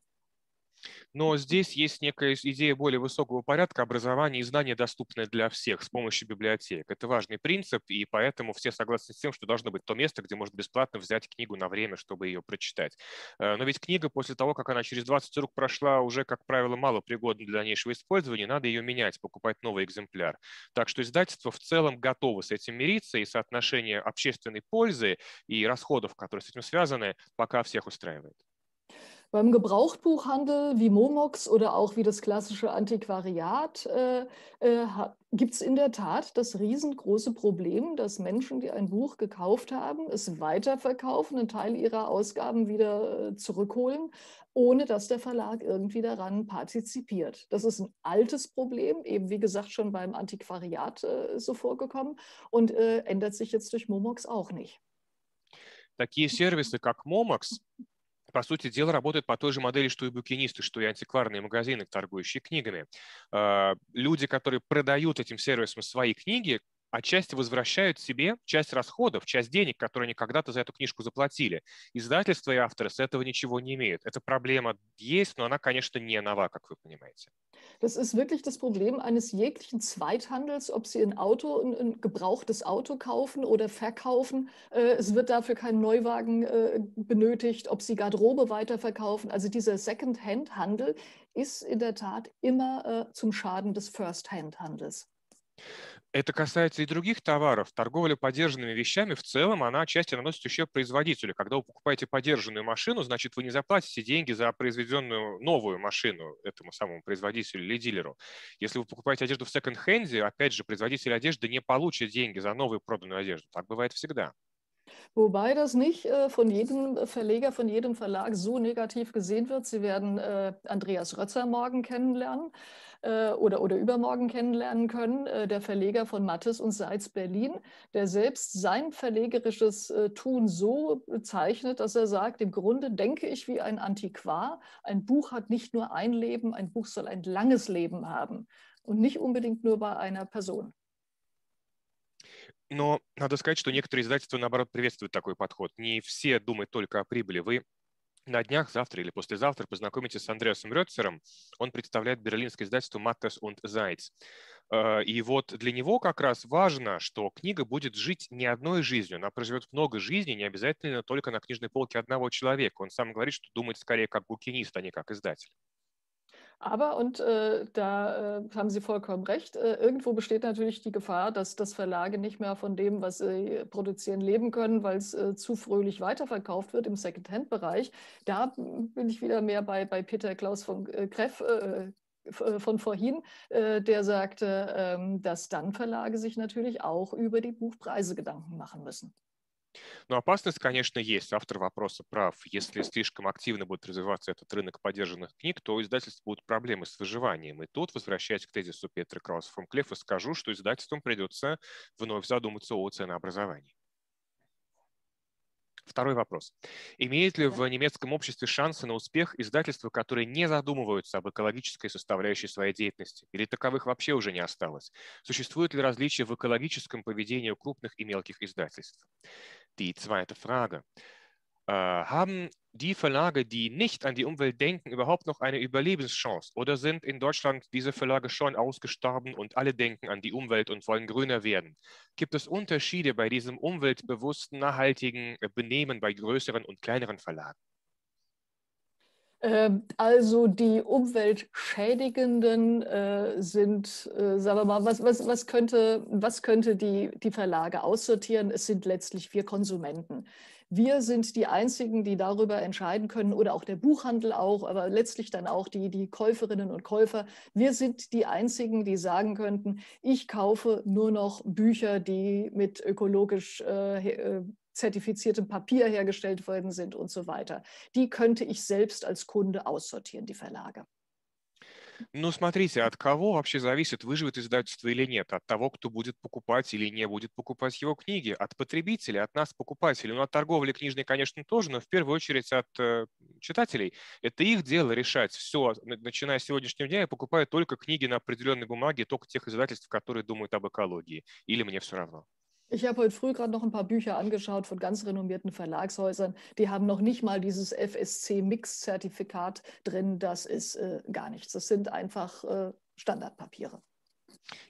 но здесь есть некая идея более высокого порядка образования и знания, доступные для всех с помощью библиотек. Это важный принцип, и поэтому все согласны с тем, что должно быть то место, где можно бесплатно взять книгу на время, чтобы ее прочитать. Э, но ведь книга после того, как она через 20 рук прошла, уже, как правило, мало пригодна для дальнейшего использования, надо ее менять, покупать новый экземпляр. Так что издательство в целом готово с этим мириться, и соотношение общественной пользы и расходов, которые с этим связаны, пока всех устраивает. Beim Gebrauchtbuchhandel wie Momox oder auch wie das klassische Antiquariat äh, äh, gibt es in der Tat das riesengroße Problem, dass Menschen, die ein Buch gekauft haben, es weiterverkaufen, einen Teil ihrer Ausgaben wieder äh, zurückholen, ohne dass der Verlag irgendwie daran partizipiert. Das ist ein altes Problem, eben wie gesagt schon beim Antiquariat äh, so vorgekommen und äh, ändert sich jetzt durch Momox auch nicht. Такие сервисы, как Momox, по сути дела, работают по той же модели, что и букинисты, что и антикварные магазины, торгующие книгами. А, люди, которые продают этим сервисам свои книги, а части возвращают себе часть расходов, часть денег, которые они когда-то за эту книжку заплатили. Издательства и авторы с этого ничего не имеют. Эта проблема есть, но она, конечно, не нова, как вы понимаете. Das ist wirklich das Problem eines jeglichen Zweithandels, ob Sie ein Auto, ein, ein gebrauchtes Auto kaufen oder verkaufen. Äh, es wird dafür kein Neuwagen äh, benötigt, ob Sie Garderobe weiterverkaufen. Also dieser Second-Hand-Handel ist in der Tat immer äh, zum Schaden des First-Hand-Handels. Это касается и других товаров. Торговля подержанными вещами в целом, она отчасти наносит ущерб производителю. Когда вы покупаете подержанную машину, значит, вы не заплатите деньги за произведенную новую машину этому самому производителю или дилеру. Если вы покупаете одежду в секонд-хенде, опять же, производитель одежды не получит деньги за новую проданную одежду. Так бывает всегда. Wobei das nicht äh, von jedem äh, Verleger, von jedem Verlag so negativ gesehen wird. Sie werden äh, Andreas Rötzer morgen kennenlernen oder, oder übermorgen kennenlernen können, der Verleger von Mattes und Seitz Berlin, der selbst sein verlegerisches Tun so bezeichnet, dass er sagt, im Grunde denke ich wie ein Antiquar. Ein Buch hat nicht nur ein Leben, ein Buch soll ein langes Leben haben und nicht unbedingt nur bei einer Person. Но надо сказать, что некоторые издательства, наоборот, приветствуют такой подход. Не все думают только о прибыли. Вы на днях, завтра или послезавтра познакомитесь с Андреасом Рёцером. Он представляет берлинское издательство «Маттес und Зайц». Э, и вот для него как раз важно, что книга будет жить не одной жизнью, она проживет много жизней, не обязательно только на книжной полке одного человека. Он сам говорит, что думает скорее как букинист, а не как издатель. Aber, und äh, da äh, haben Sie vollkommen recht, äh, irgendwo besteht natürlich die Gefahr, dass das Verlage nicht mehr von dem, was sie produzieren, leben können, weil es äh, zu fröhlich weiterverkauft wird im Secondhand-Bereich. Da bin ich wieder mehr bei, bei Peter Klaus von Kreff, äh, äh, von vorhin, der sagte, ähm, dass dann Verlage sich natürlich auch über die Buchpreise Gedanken machen müssen. Но опасность, конечно, есть. Автор вопроса прав. Если слишком активно будет развиваться этот рынок поддержанных книг, то у издательств будут проблемы с выживанием. И тут, возвращаясь к тезису Петра Крауса фон Клефа, скажу, что издательствам придется вновь задуматься о ценообразовании. Второй вопрос. Имеет ли в немецком обществе шансы на успех издательства, которые не задумываются об экологической составляющей своей деятельности? Или таковых вообще уже не осталось? Существует ли различие в экологическом поведении крупных и мелких издательств? Die zweite Frage. Äh, haben die Verlage, die nicht an die Umwelt denken, überhaupt noch eine Überlebenschance? Oder sind in Deutschland diese Verlage schon ausgestorben und alle denken an die Umwelt und wollen grüner werden? Gibt es Unterschiede bei diesem umweltbewussten, nachhaltigen äh, Benehmen bei größeren und kleineren Verlagen? Ähm, also die Umweltschädigenden äh, sind, sagen wir mal, was, was, was könnte, was könnte die, die Verlage aussortieren? Es sind letztlich wir Konsumenten wir sind die Einzigen, die darüber entscheiden können oder auch der Buchhandel auch, aber letztlich dann auch die, die Käuferinnen und Käufer. Wir sind die Einzigen, die sagen könnten, ich kaufe nur noch Bücher, die mit ökologisch äh, äh zertifiziertem Papier hergestellt worden sind und so weiter. Die könnte ich selbst als Kunde aussortieren, die Verlage. Ну, смотрите, от кого вообще зависит, выживет издательство или нет? От того, кто будет покупать или не будет покупать его книги, от потребителя, от нас, покупателей. Ну, от торговли книжной, конечно, тоже, но в первую очередь от э, читателей. Это их дело решать. Все, а, начиная с сегодняшнего дня я покупаю только книги на определенной бумаге, только тех издательств, которые думают об экологии. Или мне все равно. Ich habe heute früh gerade noch ein paar Bücher angeschaut von ganz renommierten Verlagshäusern. Die haben noch nicht mal dieses FSC-Mix-Zertifikat drin. Das ist äh, gar nichts. Das sind einfach äh, Standardpapiere.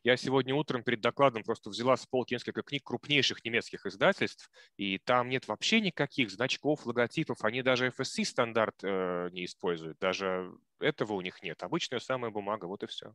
Я сегодня утром перед докладом просто взяла с полки несколько книг крупнейших немецких издательств, и там нет вообще никаких значков, логотипов. Они даже FSC стандарт э, не используют. Даже этого у них нет. Обычная самая бумага, вот и все.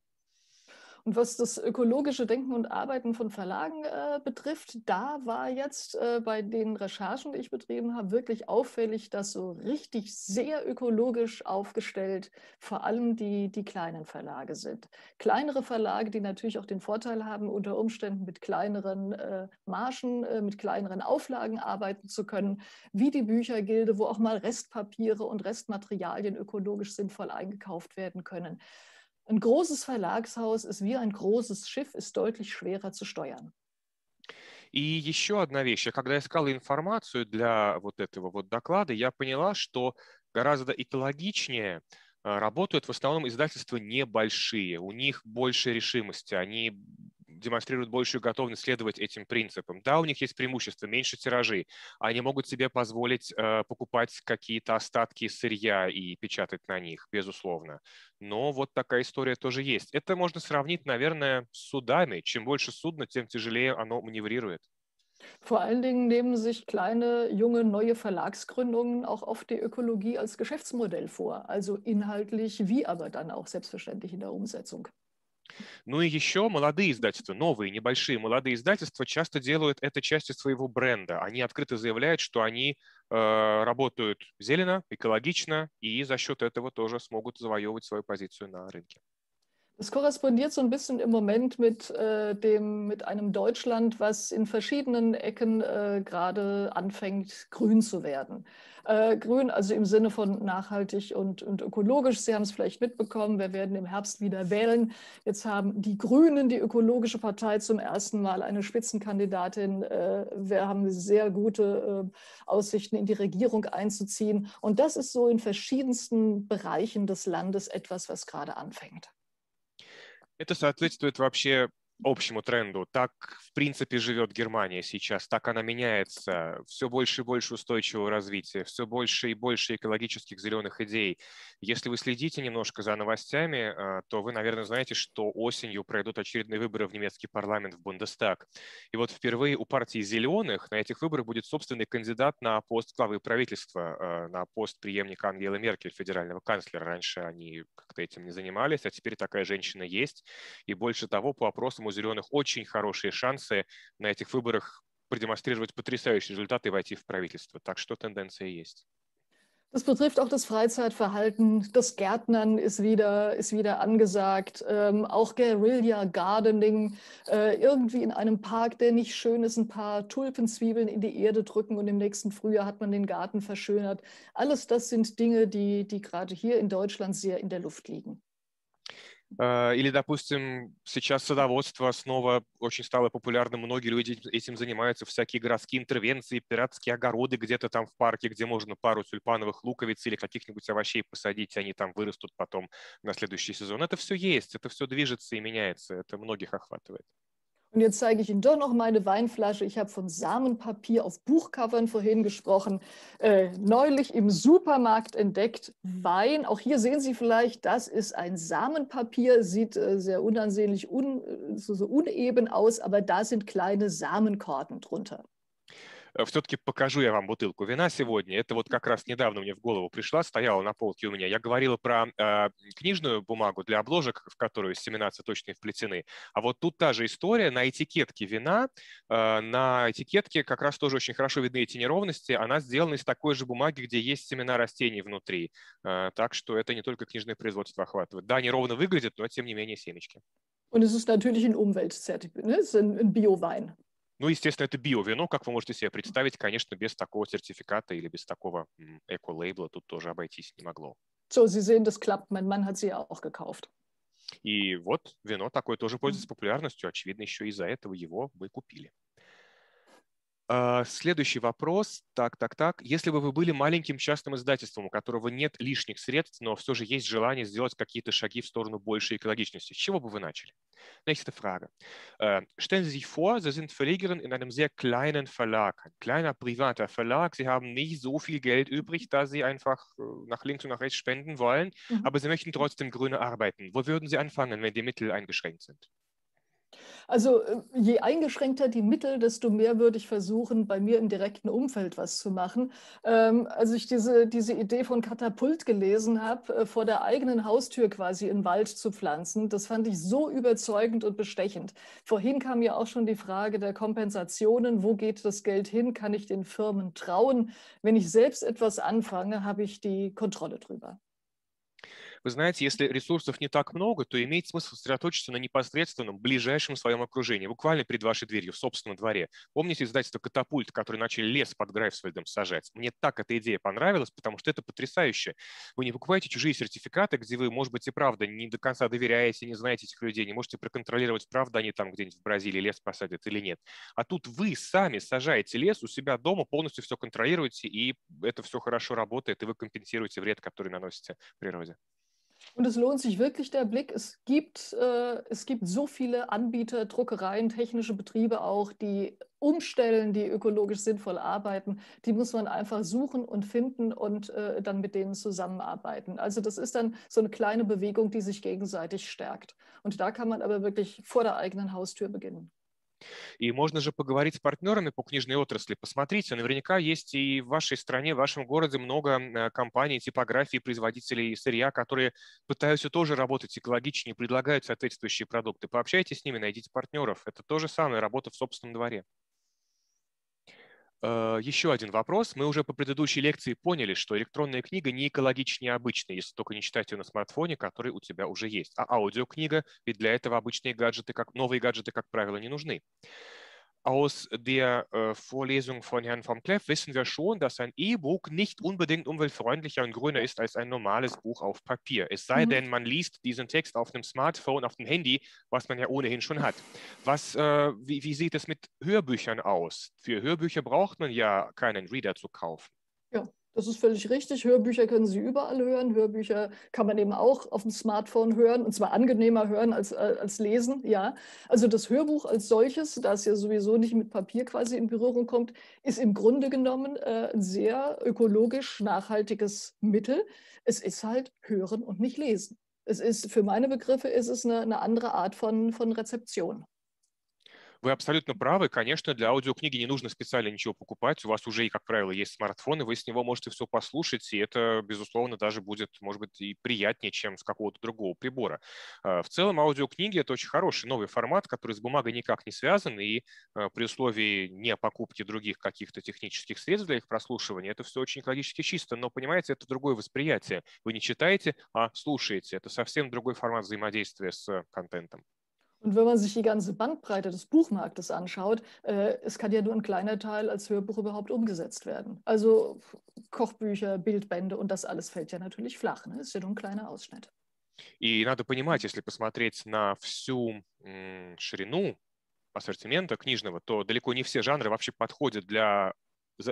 Und was das ökologische Denken und Arbeiten von Verlagen äh, betrifft, da war jetzt äh, bei den Recherchen, die ich betrieben habe, wirklich auffällig, dass so richtig sehr ökologisch aufgestellt vor allem die, die kleinen Verlage sind. Kleinere Verlage, die natürlich auch den Vorteil haben, unter Umständen mit kleineren äh, Margen, äh, mit kleineren Auflagen arbeiten zu können, wie die Büchergilde, wo auch mal Restpapiere und Restmaterialien ökologisch sinnvoll eingekauft werden können. Ein großes Verlagshaus ist wie ein großes Schiff, ist deutlich schwerer zu steuern. И еще одна вещь. Я когда искала информацию для вот этого вот доклада, я поняла, что гораздо экологичнее а, работают в основном издательства небольшие. У них больше решимости. Они демонстрируют большую готовность следовать этим принципам. Да, у них есть преимущество, меньше тиражи. Они могут себе позволить э, покупать какие-то остатки сырья и печатать на них, безусловно. Но вот такая история тоже есть. Это можно сравнить, наверное, с судами. Чем больше судно, тем тяжелее оно маневрирует. Vor allen Dingen nehmen sich kleine, junge, neue Verlagsgründungen auch oft die Ökologie als Geschäftsmodell vor, also inhaltlich wie aber dann auch selbstverständlich in der Umsetzung. Ну и еще молодые издательства, новые, небольшие молодые издательства часто делают это частью своего бренда. Они открыто заявляют, что они э, работают зелено, экологично, и за счет этого тоже смогут завоевывать свою позицию на рынке. Das korrespondiert so ein bisschen im Moment mit, äh, dem, mit einem Deutschland, was in verschiedenen Ecken äh, gerade anfängt, grün zu werden. Äh, grün, also im Sinne von nachhaltig und, und ökologisch. Sie haben es vielleicht mitbekommen, wir werden im Herbst wieder wählen. Jetzt haben die Grünen, die ökologische Partei, zum ersten Mal eine Spitzenkandidatin. Äh, wir haben sehr gute äh, Aussichten, in die Regierung einzuziehen. Und das ist so in verschiedensten Bereichen des Landes etwas, was gerade anfängt. это соответствует вообще общему тренду. Так, в принципе, живет Германия сейчас, так она меняется. Все больше и больше устойчивого развития, все больше и больше экологических зеленых идей. Если вы следите немножко за новостями, э, то вы, наверное, знаете, что осенью пройдут очередные выборы в немецкий парламент, в Бундестаг. И вот впервые у партии «Зеленых» на этих выборах будет собственный кандидат на пост главы правительства, э, на пост преемника Ангелы Меркель, федерального канцлера. Раньше они как-то этим не занимались, а теперь такая женщина есть. И больше того, по опросам у «Зеленых» очень хорошие шансы на этих выборах продемонстрировать потрясающие результаты и войти в правительство. Так что тенденция есть. Das betrifft auch das Freizeitverhalten. Das Gärtnern ist wieder, ist wieder angesagt. Ähm, auch Guerilla Gardening. Äh, irgendwie in einem Park, der nicht schön ist, ein paar Tulpenzwiebeln in die Erde drücken und im nächsten Frühjahr hat man den Garten verschönert. Alles das sind Dinge, die, die gerade hier in Deutschland sehr in der Luft liegen. Э, или, допустим, сейчас садоводство снова очень стало популярным, многие люди этим занимаются, всякие городские интервенции, пиратские огороды где-то там в парке, где можно пару тюльпановых луковиц или каких-нибудь овощей посадить, и они там вырастут потом на следующий сезон. Это все есть, это все движется и меняется, это многих охватывает. Und jetzt zeige ich Ihnen doch noch meine Weinflasche. Ich habe von Samenpapier auf Buchcovern vorhin gesprochen. Äh, neulich im Supermarkt entdeckt mhm. Wein. Auch hier sehen Sie vielleicht, das ist ein Samenpapier. Sieht äh, sehr unansehnlich, un, äh, so, so uneben aus, aber da sind kleine Samenkorten drunter. Э, все-таки покажу я вам бутылку вина сегодня. Это вот как раз недавно мне в голову пришла, стояла на полке у меня. Я говорила про э, книжную бумагу для обложек, в которую семена цветочные вплетены. А вот тут та же история на этикетке вина. Э, на этикетке как раз тоже очень хорошо видны эти неровности. Она сделана из такой же бумаги, где есть семена растений внутри. Э, так что это не только книжное производство охватывает. Да, неровно выглядит, но тем не менее семечки. Und es ist natürlich ein Umweltzertifikat, ne? es ist ein Bio-Wein. Ну, естественно, это био вино. как вы можете себе представить, конечно, без такого сертификата или без такого эко-лейбла тут тоже обойтись не могло. So, Sie sehen, das klappt. Mein Mann hat sie auch gekauft. И вот вино такое тоже пользуется популярностью. Очевидно, еще из-за этого его мы купили. Следующий вопрос. Так, так, так. Если бы вы были маленьким частным издательством, у которого нет лишних средств, но все же есть желание сделать какие-то шаги в сторону большей экологичности, с чего бы вы начали? Nächste Frage. Э, Stellen Sie sich vor, Sie sind Verlegerin in einem sehr kleinen Verlag, ein kleiner privater Verlag. Sie haben nicht so viel Geld übrig, da Sie einfach äh, nach links und nach rechts spenden wollen, mhm. aber Sie möchten trotzdem grüne arbeiten. Wo würden Sie anfangen, wenn die Mittel eingeschränkt sind? Also äh, je eingeschränkter die Mittel, desto mehr würde ich versuchen, bei mir im direkten Umfeld was zu machen. Ähm, als ich diese, diese Idee von Katapult gelesen habe, äh, vor der eigenen Haustür quasi in Wald zu pflanzen, das fand ich so überzeugend und bestechend. Vorhin kam ja auch schon die Frage der Kompensationen, wo geht das Geld hin, kann ich den Firmen trauen? Wenn ich selbst etwas anfange, habe ich die Kontrolle drüber. Вы знаете, если ресурсов не так много, то имеет смысл сосредоточиться на непосредственном, ближайшем своем окружении, буквально перед вашей дверью, в собственном дворе. Помните издательство «Катапульт», который начали лес под Грайфсвельдом сажать? Мне так эта идея понравилась, потому что это потрясающе. Вы не покупаете чужие сертификаты, где вы, может быть, и правда не до конца доверяете, не знаете этих людей, не можете проконтролировать, правда они там где-нибудь в Бразилии лес посадят или нет. А тут вы сами сажаете лес у себя дома, полностью все контролируете, и это все хорошо работает, и вы компенсируете вред, который наносите природе. Und es lohnt sich wirklich der Blick. Es gibt, äh, es gibt so viele Anbieter, Druckereien, technische Betriebe auch, die umstellen, die ökologisch sinnvoll arbeiten. Die muss man einfach suchen und finden und äh, dann mit denen zusammenarbeiten. Also das ist dann so eine kleine Bewegung, die sich gegenseitig stärkt. Und da kann man aber wirklich vor der eigenen Haustür beginnen. И можно же поговорить с партнерами по книжной отрасли. Посмотрите, наверняка есть и в вашей стране, в вашем городе много э, компаний, типографий, производителей сырья, которые пытаются тоже работать экологичнее, предлагают соответствующие продукты. Пообщайтесь с ними, найдите партнеров. Это то же самое, работа в собственном дворе. Э, Еще один вопрос. Мы уже по предыдущей лекции поняли, что электронная книга не экологичнее обычной, если только не читать ее на смартфоне, который у тебя уже есть. А аудиокнига, ведь для этого обычные гаджеты, как новые гаджеты, как правило, не нужны. aus der äh, Vorlesung von Herrn vom Kleff wissen wir schon, dass ein E-Book nicht unbedingt umweltfreundlicher und grüner ist als ein normales Buch auf Papier. Es sei mhm. denn, man liest diesen Text auf einem Smartphone, auf dem Handy, was man ja ohnehin schon hat. Was, äh, wie, wie sieht es mit Hörbüchern aus? Für Hörbücher braucht man ja keinen Reader zu kaufen. Das ist völlig richtig. Hörbücher können Sie überall hören. Hörbücher kann man eben auch auf dem Smartphone hören und zwar angenehmer hören als, äh, als lesen. Ja, also das Hörbuch als solches, da es ja sowieso nicht mit Papier quasi in Berührung kommt, ist im Grunde genommen äh, ein sehr ökologisch nachhaltiges Mittel. Es ist halt Hören und nicht Lesen. Es ist für meine Begriffe ist es eine, eine andere Art von, von Rezeption. Вы абсолютно правы. Конечно, для аудиокниги не нужно специально ничего покупать. У вас уже как правило, есть смартфон, и вы с него можете все послушать, и это, безусловно, даже будет, может быть, и приятнее, чем с какого-то другого прибора. Э, в целом, аудиокниги – это очень хороший новый формат, который с бумагой никак не связан, и э, при условии не покупки других каких-то технических средств для их прослушивания, это все очень экологически чисто. Но, понимаете, это другое восприятие. Вы не читаете, а слушаете. Это совсем другой формат взаимодействия с э, контентом. Und wenn man sich die ganze Bandbreite des Buchmarktes anschaut, äh, es kann ja nur ein kleiner Teil als Hörbuch überhaupt umgesetzt werden. Also Kochbücher, Bildbände und das alles fällt ja natürlich flach. Ne? Ist ja nur ein kleiner Ausschnitt. И надо понимать, если посмотреть на всю ширину ассортимента книжного, то далеко не все жанры вообще подходят для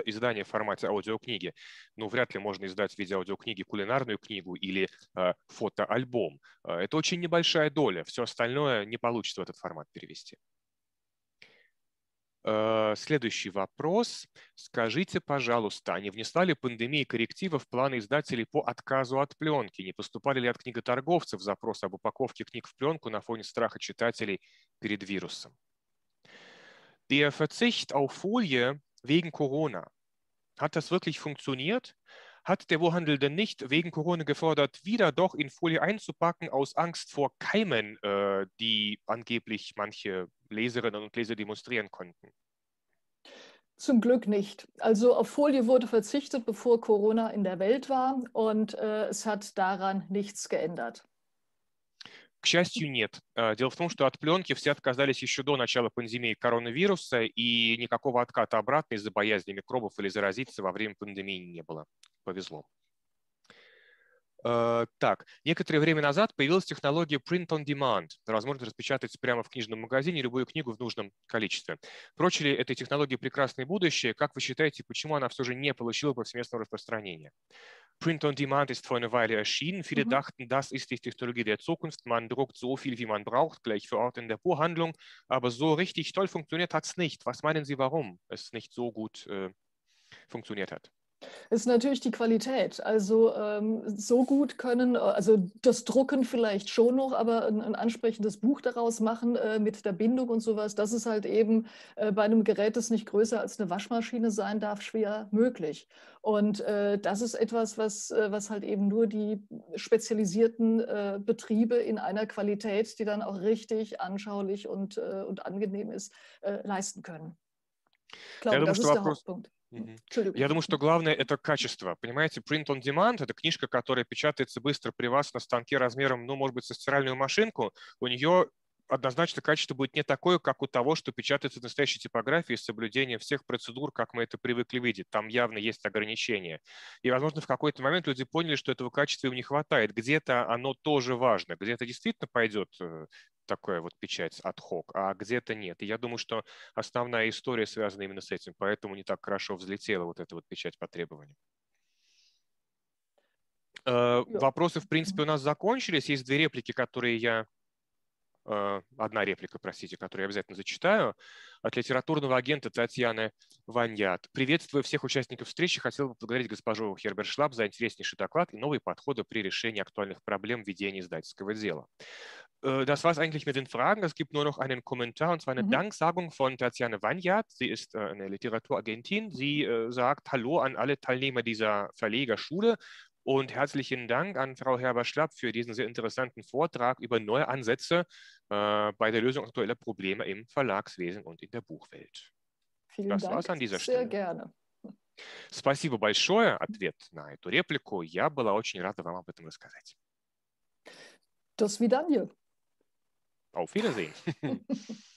издание в формате аудиокниги. Ну, вряд ли можно издать в виде аудиокниги кулинарную книгу или э, фотоальбом. Э, это очень небольшая доля. Все остальное не получится в этот формат перевести. Э, следующий вопрос. Скажите, пожалуйста, а не внесла ли пандемия коррективы в планы издателей по отказу от пленки? Не поступали ли от книготорговцев запросы об упаковке книг в пленку на фоне страха читателей перед вирусом? Der Verzicht auf Folie wegen Corona. Hat das wirklich funktioniert? Hat der Wohandel denn nicht wegen Corona gefordert, wieder doch in Folie einzupacken, aus Angst vor Keimen, äh, die angeblich manche Leserinnen und Leser demonstrieren konnten? Zum Glück nicht. Also auf Folie wurde verzichtet, bevor Corona in der Welt war und äh, es hat daran nichts geändert. К счастью, нет. Э, дело в том, что от пленки все отказались еще до начала пандемии коронавируса, и никакого отката обратно из-за боязни микробов или заразиться во время пандемии не было. Повезло. Так, некоторое время назад появилась технология Print on Demand, возможность распечатать прямо в книжном магазине любую книгу в нужном количестве. Прочили этой технологии прекрасное будущее? Как вы считаете, почему она все же не получила повсеместного распространения? Print on Demand ist vor einer Weile erschienen. Viele mhm. dachten, das ist die Technologie der Zukunft. Man druckt so viel, wie man braucht, gleich vor Ort in der Buchhandlung. Aber so richtig toll funktioniert hat es nicht. Was meinen Sie, warum es nicht so gut äh, funktioniert hat? ist natürlich die Qualität. Also ähm, so gut können, äh, also das Drucken vielleicht schon noch, aber ein, ein ansprechendes Buch daraus machen äh, mit der Bindung und sowas, das ist halt eben äh, bei einem Gerät, das nicht größer als eine Waschmaschine sein darf, schwer möglich. Und äh, das ist etwas, was, äh, was halt eben nur die spezialisierten äh, Betriebe in einer Qualität, die dann auch richtig anschaulich und, und angenehm ist, leisten können. Ich glaube, Darüber das ist der Hauptpunkt. Я думаю, что главное это качество. Понимаете, print on demand это книжка, которая печатается быстро при вас на станке размером, ну, может быть, со стиральную машинку. У нее однозначно качество будет не такое, как у того, что печатается в настоящей типографии с соблюдением всех процедур, как мы это привыкли видеть. Там явно есть ограничения. И, возможно, в какой-то момент люди поняли, что этого качества им не хватает. Где-то оно тоже важно, где-то действительно пойдет э, такая вот печать от хок, а где-то нет. И я думаю, что основная история связана именно с этим, поэтому не так хорошо взлетела вот эта вот печать по требованиям. Э, ну, вопросы, в принципе, у нас закончились. Есть две реплики, которые я э, одна реплика, простите, которую я обязательно зачитаю от литературного агента Татьяны Ваньят. Приветствую всех участников встречи. Хотел бы поблагодарить госпожу Хербершлаб за интереснейший доклад и новые подходы при решении актуальных проблем ведения издательского дела. Э, das war es eigentlich mit den Fragen. Es gibt nur noch einen Kommentar und zwar eine mhm. Danksagung von Tatjana Wanyat. Sie ist äh, eine Literaturagentin. Sie äh, sagt Hallo an alle Teilnehmer dieser Verlegerschule. Und herzlichen Dank an Frau Herber-Schlapp für diesen sehr interessanten Vortrag über neue Ansätze äh, bei der Lösung aktueller Probleme im Verlagswesen und in der Buchwelt. Vielen das Dank. war's an dieser Stelle. Sehr gerne. Спасибо большое. Ответ на эту реплику. Я была очень рада вам об этом рассказать. До свидания. Auf Wiedersehen.